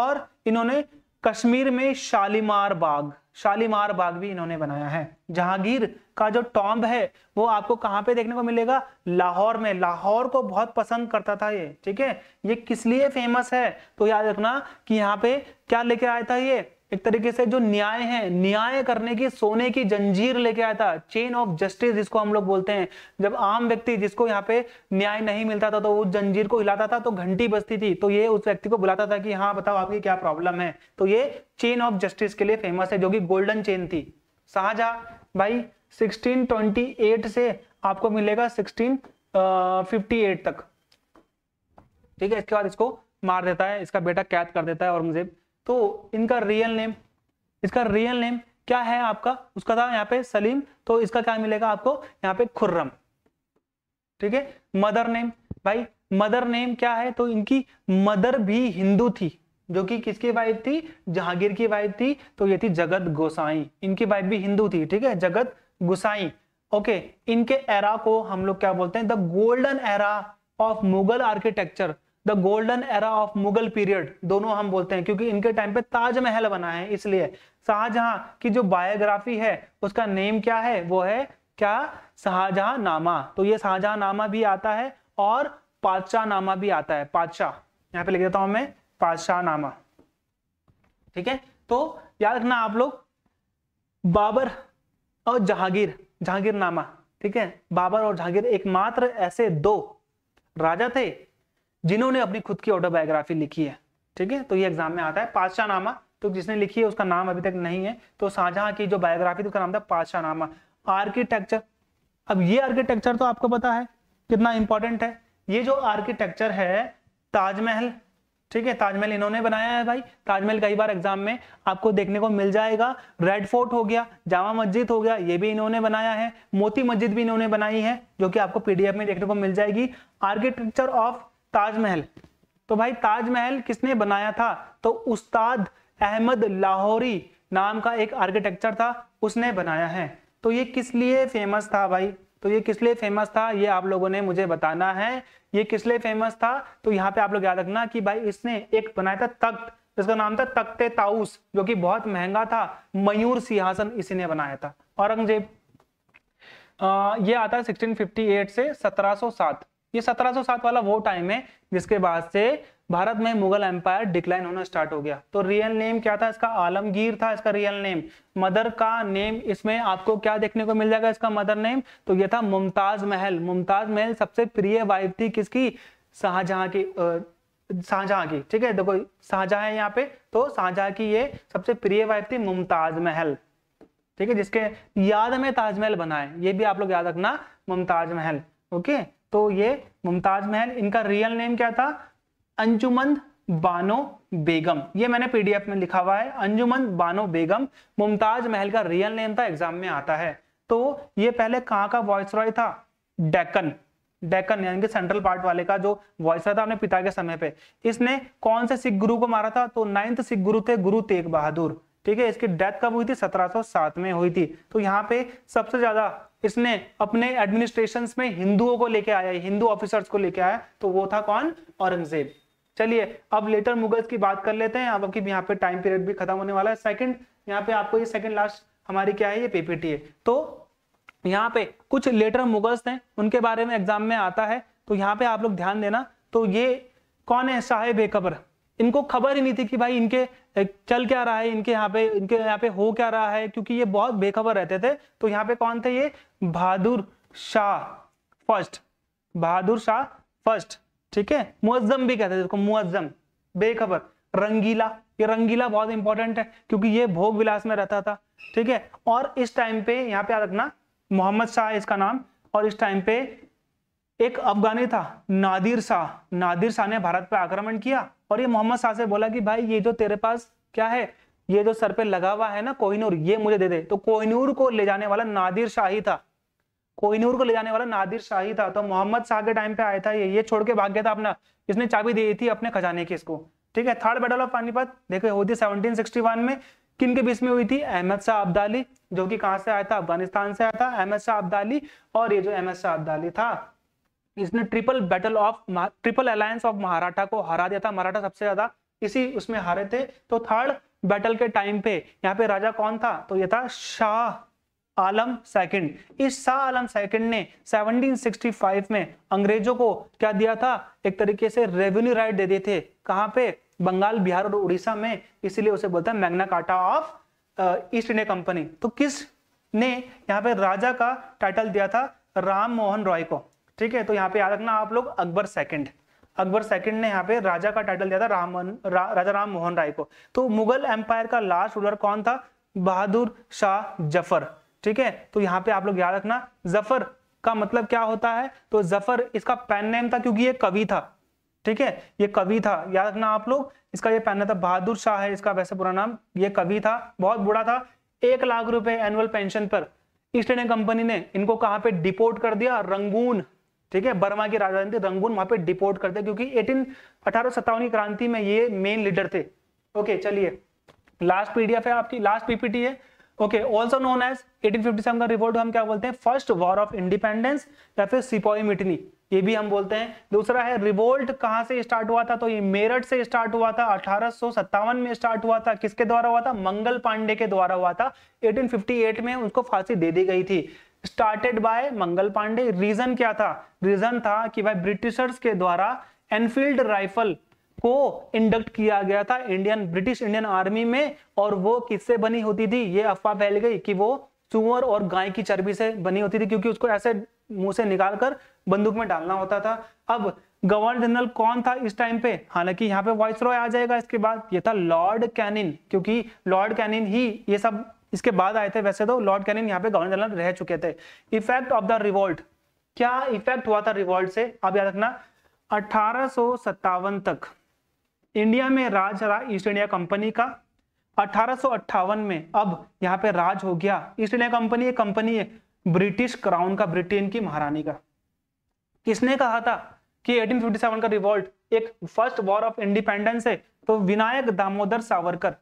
और इन्होंने कश्मीर में शालीमार बाग शालीमार बाग भी इन्होंने बनाया है जहांगीर का जो टॉम्ब है वो आपको कहाँ पे देखने को मिलेगा लाहौर में लाहौर को बहुत पसंद करता था ये ठीक है ये किस लिए फेमस है तो याद रखना कि यहाँ पे क्या लेके आया था ये एक तरीके से जो न्याय है न्याय करने की सोने की जंजीर लेके आया था चेन ऑफ जस्टिस जिसको हम लोग बोलते हैं जब आम व्यक्ति जिसको यहाँ पे न्याय नहीं मिलता था तो उस जंजीर को हिलाता था तो घंटी बजती थी तो ये उस व्यक्ति को बुलाता था कि हाँ बताओ आपकी क्या प्रॉब्लम है तो ये चेन ऑफ जस्टिस के लिए फेमस है जो की गोल्डन चेन थी शाहजहा भाई सिक्सटीन से आपको मिलेगा सिक्सटीन तक ठीक है इसके बाद इसको मार देता है इसका बेटा कैद कर देता है और मुझे तो इनका रियल नेम इसका रियल नेम क्या है आपका उसका था यहाँ पे सलीम तो इसका क्या मिलेगा आपको यहाँ पे खुर्रम ठीक है मदर नेम भाई मदर नेम क्या है तो इनकी मदर भी हिंदू थी जो कि किसकी वाइफ थी जहांगीर की वाइफ थी तो ये थी जगत गोसाई इनकी वाइफ भी हिंदू थी ठीक है जगत गोसाई ओके इनके एरा को हम लोग क्या बोलते हैं the golden era of Mughal architecture the golden era of Mughal period दोनों हम बोलते हैं क्योंकि इनके टाइम पे ताजमहल बना है इसलिए शाहजहां की जो बायोग्राफी है उसका नेम क्या है वो है क्या शाहजहां नामा तो ये शाहजहां नामा भी आता है और पादशाह नामा भी आता है पादशाह यहाँ पे लिख देता हूं मैं पादशाह नामा ठीक है तो याद रखना आप लोग बाबर और जहांगीर जहांगीर नामा ठीक है बाबर और जहांगीर एकमात्र ऐसे दो राजा थे जिन्होंने अपनी खुद की ऑटोबायोग्राफी लिखी है ठीक है तो ये एग्जाम में आता है पातशाह नामा तो जिसने लिखी है उसका नाम अभी तक नहीं है तो शाहजहां की जो बायोग्राफी उसका नाम था पातशाह नामा आर्किटेक्चर अब ये आर्किटेक्चर तो आपको पता है कितना इंपॉर्टेंट है ये जो आर्किटेक्चर है ताजमहल ठीक है ताजमहल इन्होंने बनाया है भाई ताजमहल कई बार एग्जाम में आपको देखने को मिल जाएगा रेड फोर्ट हो गया जामा मस्जिद हो गया ये भी इन्होंने बनाया है मोती मस्जिद भी इन्होंने बनाई है जो कि आपको पीडीएफ में देखने को मिल जाएगी आर्किटेक्चर ऑफ ताजमहल तो भाई ताजमहल किसने बनाया था तो उस्ताद अहमद लाहौरी नाम का एक आर्किटेक्चर था उसने बनाया है तो ये किस लिए फेमस था भाई तो ये किस लिए फेमस था ये आप लोगों ने मुझे बताना है ये किस लिए फेमस था तो यहाँ पे आप लोग याद रखना कि भाई इसने एक बनाया था तख्त जिसका नाम था तख्ते ताउस जो कि बहुत महंगा था मयूर सिंहासन इसी ने बनाया था औरंगजेब ये आता है 1658 से 1707 ये 1707 वाला वो टाइम है जिसके बाद से भारत में मुगल एम्पायर डिक्लाइन होना स्टार्ट हो गया तो रियल नेम क्या था इसका आलमगीर था इसका रियल नेम मदर का नेम इसमें आपको क्या देखने को मिल जाएगा इसका मदर नेम तो ये था मुमताज महल मुमताज महल सबसे प्रिय वाइफ थी किसकी शाहजहां की शाहजहां की ठीक है देखो शाहजहां है यहाँ पे तो शाहजहां की ये सबसे प्रिय वाइफ थी मुमताज महल ठीक है जिसके याद में ताजमहल बना है ये भी आप लोग याद रखना मुमताज महल ओके तो ये मुमताज महल इनका रियल नेम क्या था अंजुमंद बानो बेगम ये मैंने पीडीएफ में लिखा हुआ है अंजुमंद बानो बेगम मुमताज महल का रियल नेम था एग्जाम में आता है तो ये पहले कहाँ का वॉइस रॉय था डेकन डेकन यानी कि सेंट्रल पार्ट वाले का जो वॉइस था अपने पिता के समय पे इसने कौन से सिख गुरु को मारा था तो नाइन्थ सिख गुरु थे गुरु तेग बहादुर ठीक है इसकी डेथ कब हुई थी 1707 में हुई थी तो यहाँ पे सबसे ज्यादा इसने अपने एडमिनिस्ट्रेशन में हिंदुओं को लेके आया हिंदू ऑफिसर्स को लेके आया तो वो था कौन औरंगजेब चलिए अब लेटर मुगल्स की बात कर लेते हैं अब आपकी यहाँ पे टाइम पीरियड भी खत्म होने वाला है सेकंड यहाँ पे आपको ये सेकंड लास्ट हमारी क्या है ये पीपीटी है तो यहाँ पे कुछ लेटर मुगल्स हैं उनके बारे में एग्जाम में आता है तो यहाँ पे आप लोग ध्यान देना तो ये कौन है शाह बेखबर इनको खबर ही नहीं थी कि भाई इनके चल क्या रहा है इनके यहाँ पे इनके यहाँ पे हो क्या रहा है क्योंकि ये बहुत बेखबर रहते थे तो यहाँ पे कौन थे ये बहादुर शाह फर्स्ट बहादुर शाह फर्स्ट ठीक है मुअज्जम भी कहते हैं देखो मुअज्जम बेखबर रंगीला ये रंगीला बहुत इंपॉर्टेंट है क्योंकि ये भोग विलास में रहता था ठीक है और इस टाइम पे यहाँ पे याद रखना मोहम्मद शाह इसका नाम और इस टाइम पे एक अफगानी था नादिर शाह नादिर शाह ने भारत पर आक्रमण किया और ये मोहम्मद शाह से बोला कि भाई ये जो तेरे पास क्या है ये जो सर पे लगा हुआ है ना कोहिनूर ये मुझे दे दे तो कोहिनूर को ले जाने वाला नादिर शाह ही था कोहिनूर को ले जाने वाला नादिर शाही था तो मोहम्मद शाह के टाइम पे आया था ये ये छोड़ के भाग गया था अपना इसने चाबी दी थी अपने खजाने की इसको ठीक है थर्ड बैटल ऑफ पानीपत देखो हुई थी वन में किन के बीच में हुई थी अहमद शाह अब्दाली जो कि कहां से आया था अफगानिस्तान से आया था अहमद शाह अब्दाली और ये जो अहमद शाह अब्दाली था इसने triple battle of triple alliance of Maratha को हरा दिया था मराठा सबसे ज्यादा इसी उसमें हारे थे तो थर्ड बैटल के टाइम पे यहाँ पे राजा कौन था तो ये था शाह आलम सेकंड इस शाह आलम सेकंड ने 1765 में अंग्रेजों को क्या दिया था एक तरीके से रेवेन्यू राइट दे दिए थे कहां पे बंगाल बिहार और उड़ीसा में इसीलिए उसे बोलता है मैग्ना काटा ऑफ ईस्ट इंडिया कंपनी तो किस ने यहाँ पे राजा का टाइटल दिया था राम मोहन रॉय को ठीक है तो यहाँ पे याद रखना आप लोग अकबर सेकंड अकबर सेकंड ने यहाँ पे राजा का टाइटल दिया था राम रा, राजा राम मोहन राय को तो मुगल एम्पायर का लास्ट रूलर कौन था बहादुर शाह जफर ठीक है तो यहाँ पे आप लोग याद रखना जफर का मतलब क्या होता है तो जफर इसका पेन नेम था क्योंकि ये कवि था ठीक है ये कवि था याद रखना आप लोग इसका ये पैन था बहादुर शाह है इसका वैसे पूरा नाम ये कवि था बहुत बुरा था एक लाख रुपए एनुअल पेंशन पर ईस्ट इंडिया कंपनी ने इनको कहाँ पे डिपोर्ट कर दिया रंगून ठीक है बर्मा की राजधानी थी रंगून वहां पे डिपोर्ट कर दिया क्योंकि एटीन अठारह की क्रांति में ये मेन लीडर थे ओके चलिए लास्ट पीडीएफ है आपकी लास्ट पीपीटी है ओके ऑल्सो नोन एज 1857 का रिवोल्ट हम क्या बोलते हैं फर्स्ट वॉर ऑफ इंडिपेंडेंस या फिर सिपाही मिटनी ये भी हम बोलते हैं दूसरा है रिवोल्ट कहां से स्टार्ट हुआ था तो ये मेरठ से स्टार्ट हुआ था अठारह में स्टार्ट हुआ था किसके द्वारा हुआ था मंगल पांडे के द्वारा हुआ था 1858 में उसको फांसी दे दी गई थी started by Mangal Pandey reason क्या था रीजन था कि भाई ब्रिटिशर्स के द्वारा एनफील्ड राइफल को इंडक्ट किया गया था इंडियन ब्रिटिश इंडियन आर्मी में और वो किससे बनी होती थी ये अफवाह फैल गई कि वो सुअर और गाय की चर्बी से बनी होती थी क्योंकि उसको ऐसे मुंह से निकाल कर बंदूक में डालना होता था अब गवर्नर जनरल कौन था इस टाइम पे हालांकि यहाँ पे वॉइस रॉय आ जाएगा इसके बाद ये था लॉर्ड कैनिन क्योंकि लॉर्ड कैनिन ही ये सब इसके बाद आए थे वैसे तो लॉर्ड कैनिन यहाँ पे गवर्नर जनरल रह चुके थे इफेक्ट ऑफ द रिवॉल्ट क्या इफेक्ट हुआ था रिवॉल्ट से अब याद रखना अठारह तक इंडिया में राज रहा ईस्ट इंडिया कंपनी का अठारह में अब यहाँ पे राज हो गया ईस्ट इंडिया कंपनी एक कंपनी है ब्रिटिश क्राउन का ब्रिटेन की महारानी का किसने कहा था कि 1857 का रिवॉल्ट एक फर्स्ट वॉर ऑफ इंडिपेंडेंस है तो विनायक दामोदर सावरकर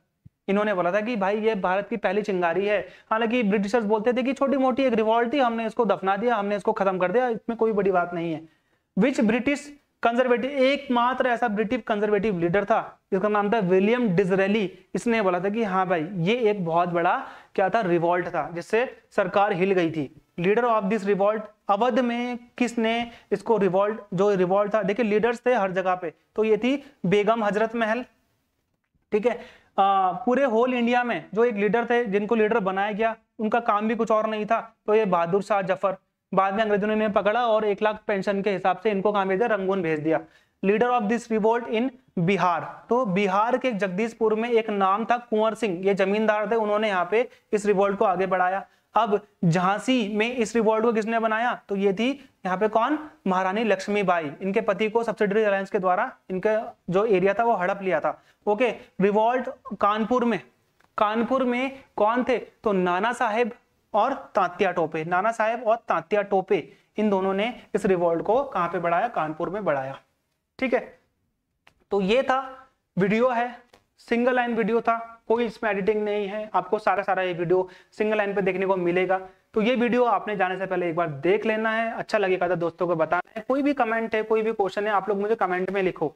इन्होंने बोला था कि भाई ये भारत की पहली चिंगारी है हालांकि ब्रिटिशर्स बोलते थे कि छोटी मोटी एक रिवॉल्ट थी हमने इसको दफना दिया हमने इसको खत्म कर दिया इसमें कोई बड़ी बात नहीं है विच ब्रिटिश कंजर्वेटिव एकमात्र ऐसा ब्रिटिश कंजर्वेटिव लीडर था जिसका नाम था विलियम डिजरेली इसने बोला था कि हाँ भाई ये एक बहुत बड़ा क्या था रिवॉल्ट था जिससे सरकार हिल गई थी leader of this revolt Awadh में किसने इसको रिवॉल्ट जो रिवॉल्ट था देखिए लीडर्स थे हर जगह पे तो ये थी बेगम हजरत महल ठीक है पूरे होल इंडिया में जो एक लीडर थे जिनको लीडर बनाया गया उनका काम भी कुछ और नहीं था तो ये बहादुर शाह जफर बाद में अंग्रेजों ने इन्हें पकड़ा और एक लाख पेंशन के हिसाब से इनको कहा भेजा रंगून भेज दिया leader of this revolt in Bihar तो बिहार के जगदीशपुर में एक नाम था कुंवर सिंह ये जमींदार थे उन्होंने यहाँ पे इस रिवोल्ट को आगे बढ़ाया अब झांसी में इस रिवॉल्ट को किसने बनाया तो ये थी यहाँ पे कौन महारानी लक्ष्मीबाई इनके पति को सब्सिडरी अलायंस के द्वारा इनका जो एरिया था वो हड़प लिया था ओके रिवॉल्ट कानपुर में कानपुर में कौन थे तो नाना साहेब और तांतिया टोपे नाना साहेब और तांतिया टोपे इन दोनों ने इस रिवॉल्ट को कहां पे बढ़ाया कानपुर में बढ़ाया ठीक है तो ये था वीडियो है सिंगल लाइन वीडियो था कोई इसमें एडिटिंग नहीं है आपको सारा सारा ये वीडियो सिंगल लाइन पे देखने को मिलेगा तो ये वीडियो आपने जाने से पहले एक बार देख लेना है अच्छा लगेगा तो दोस्तों को बताना है कोई भी कमेंट है कोई भी क्वेश्चन है आप लोग मुझे कमेंट में लिखो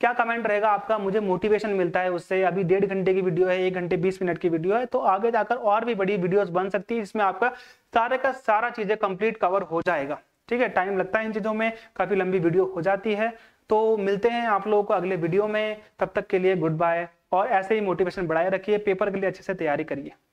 क्या कमेंट रहेगा आपका मुझे मोटिवेशन मिलता है उससे अभी डेढ़ घंटे की वीडियो है एक घंटे बीस मिनट की वीडियो है तो आगे जाकर और भी बड़ी वीडियोस बन सकती है जिसमें आपका सारे का सारा चीजें कंप्लीट कवर हो जाएगा ठीक है टाइम लगता है इन चीजों में काफी लंबी वीडियो हो जाती है तो मिलते हैं आप लोगों को अगले वीडियो में तब तक के लिए गुड बाय और ऐसे ही मोटिवेशन बढ़ाए रखिए पेपर के लिए अच्छे से तैयारी करिए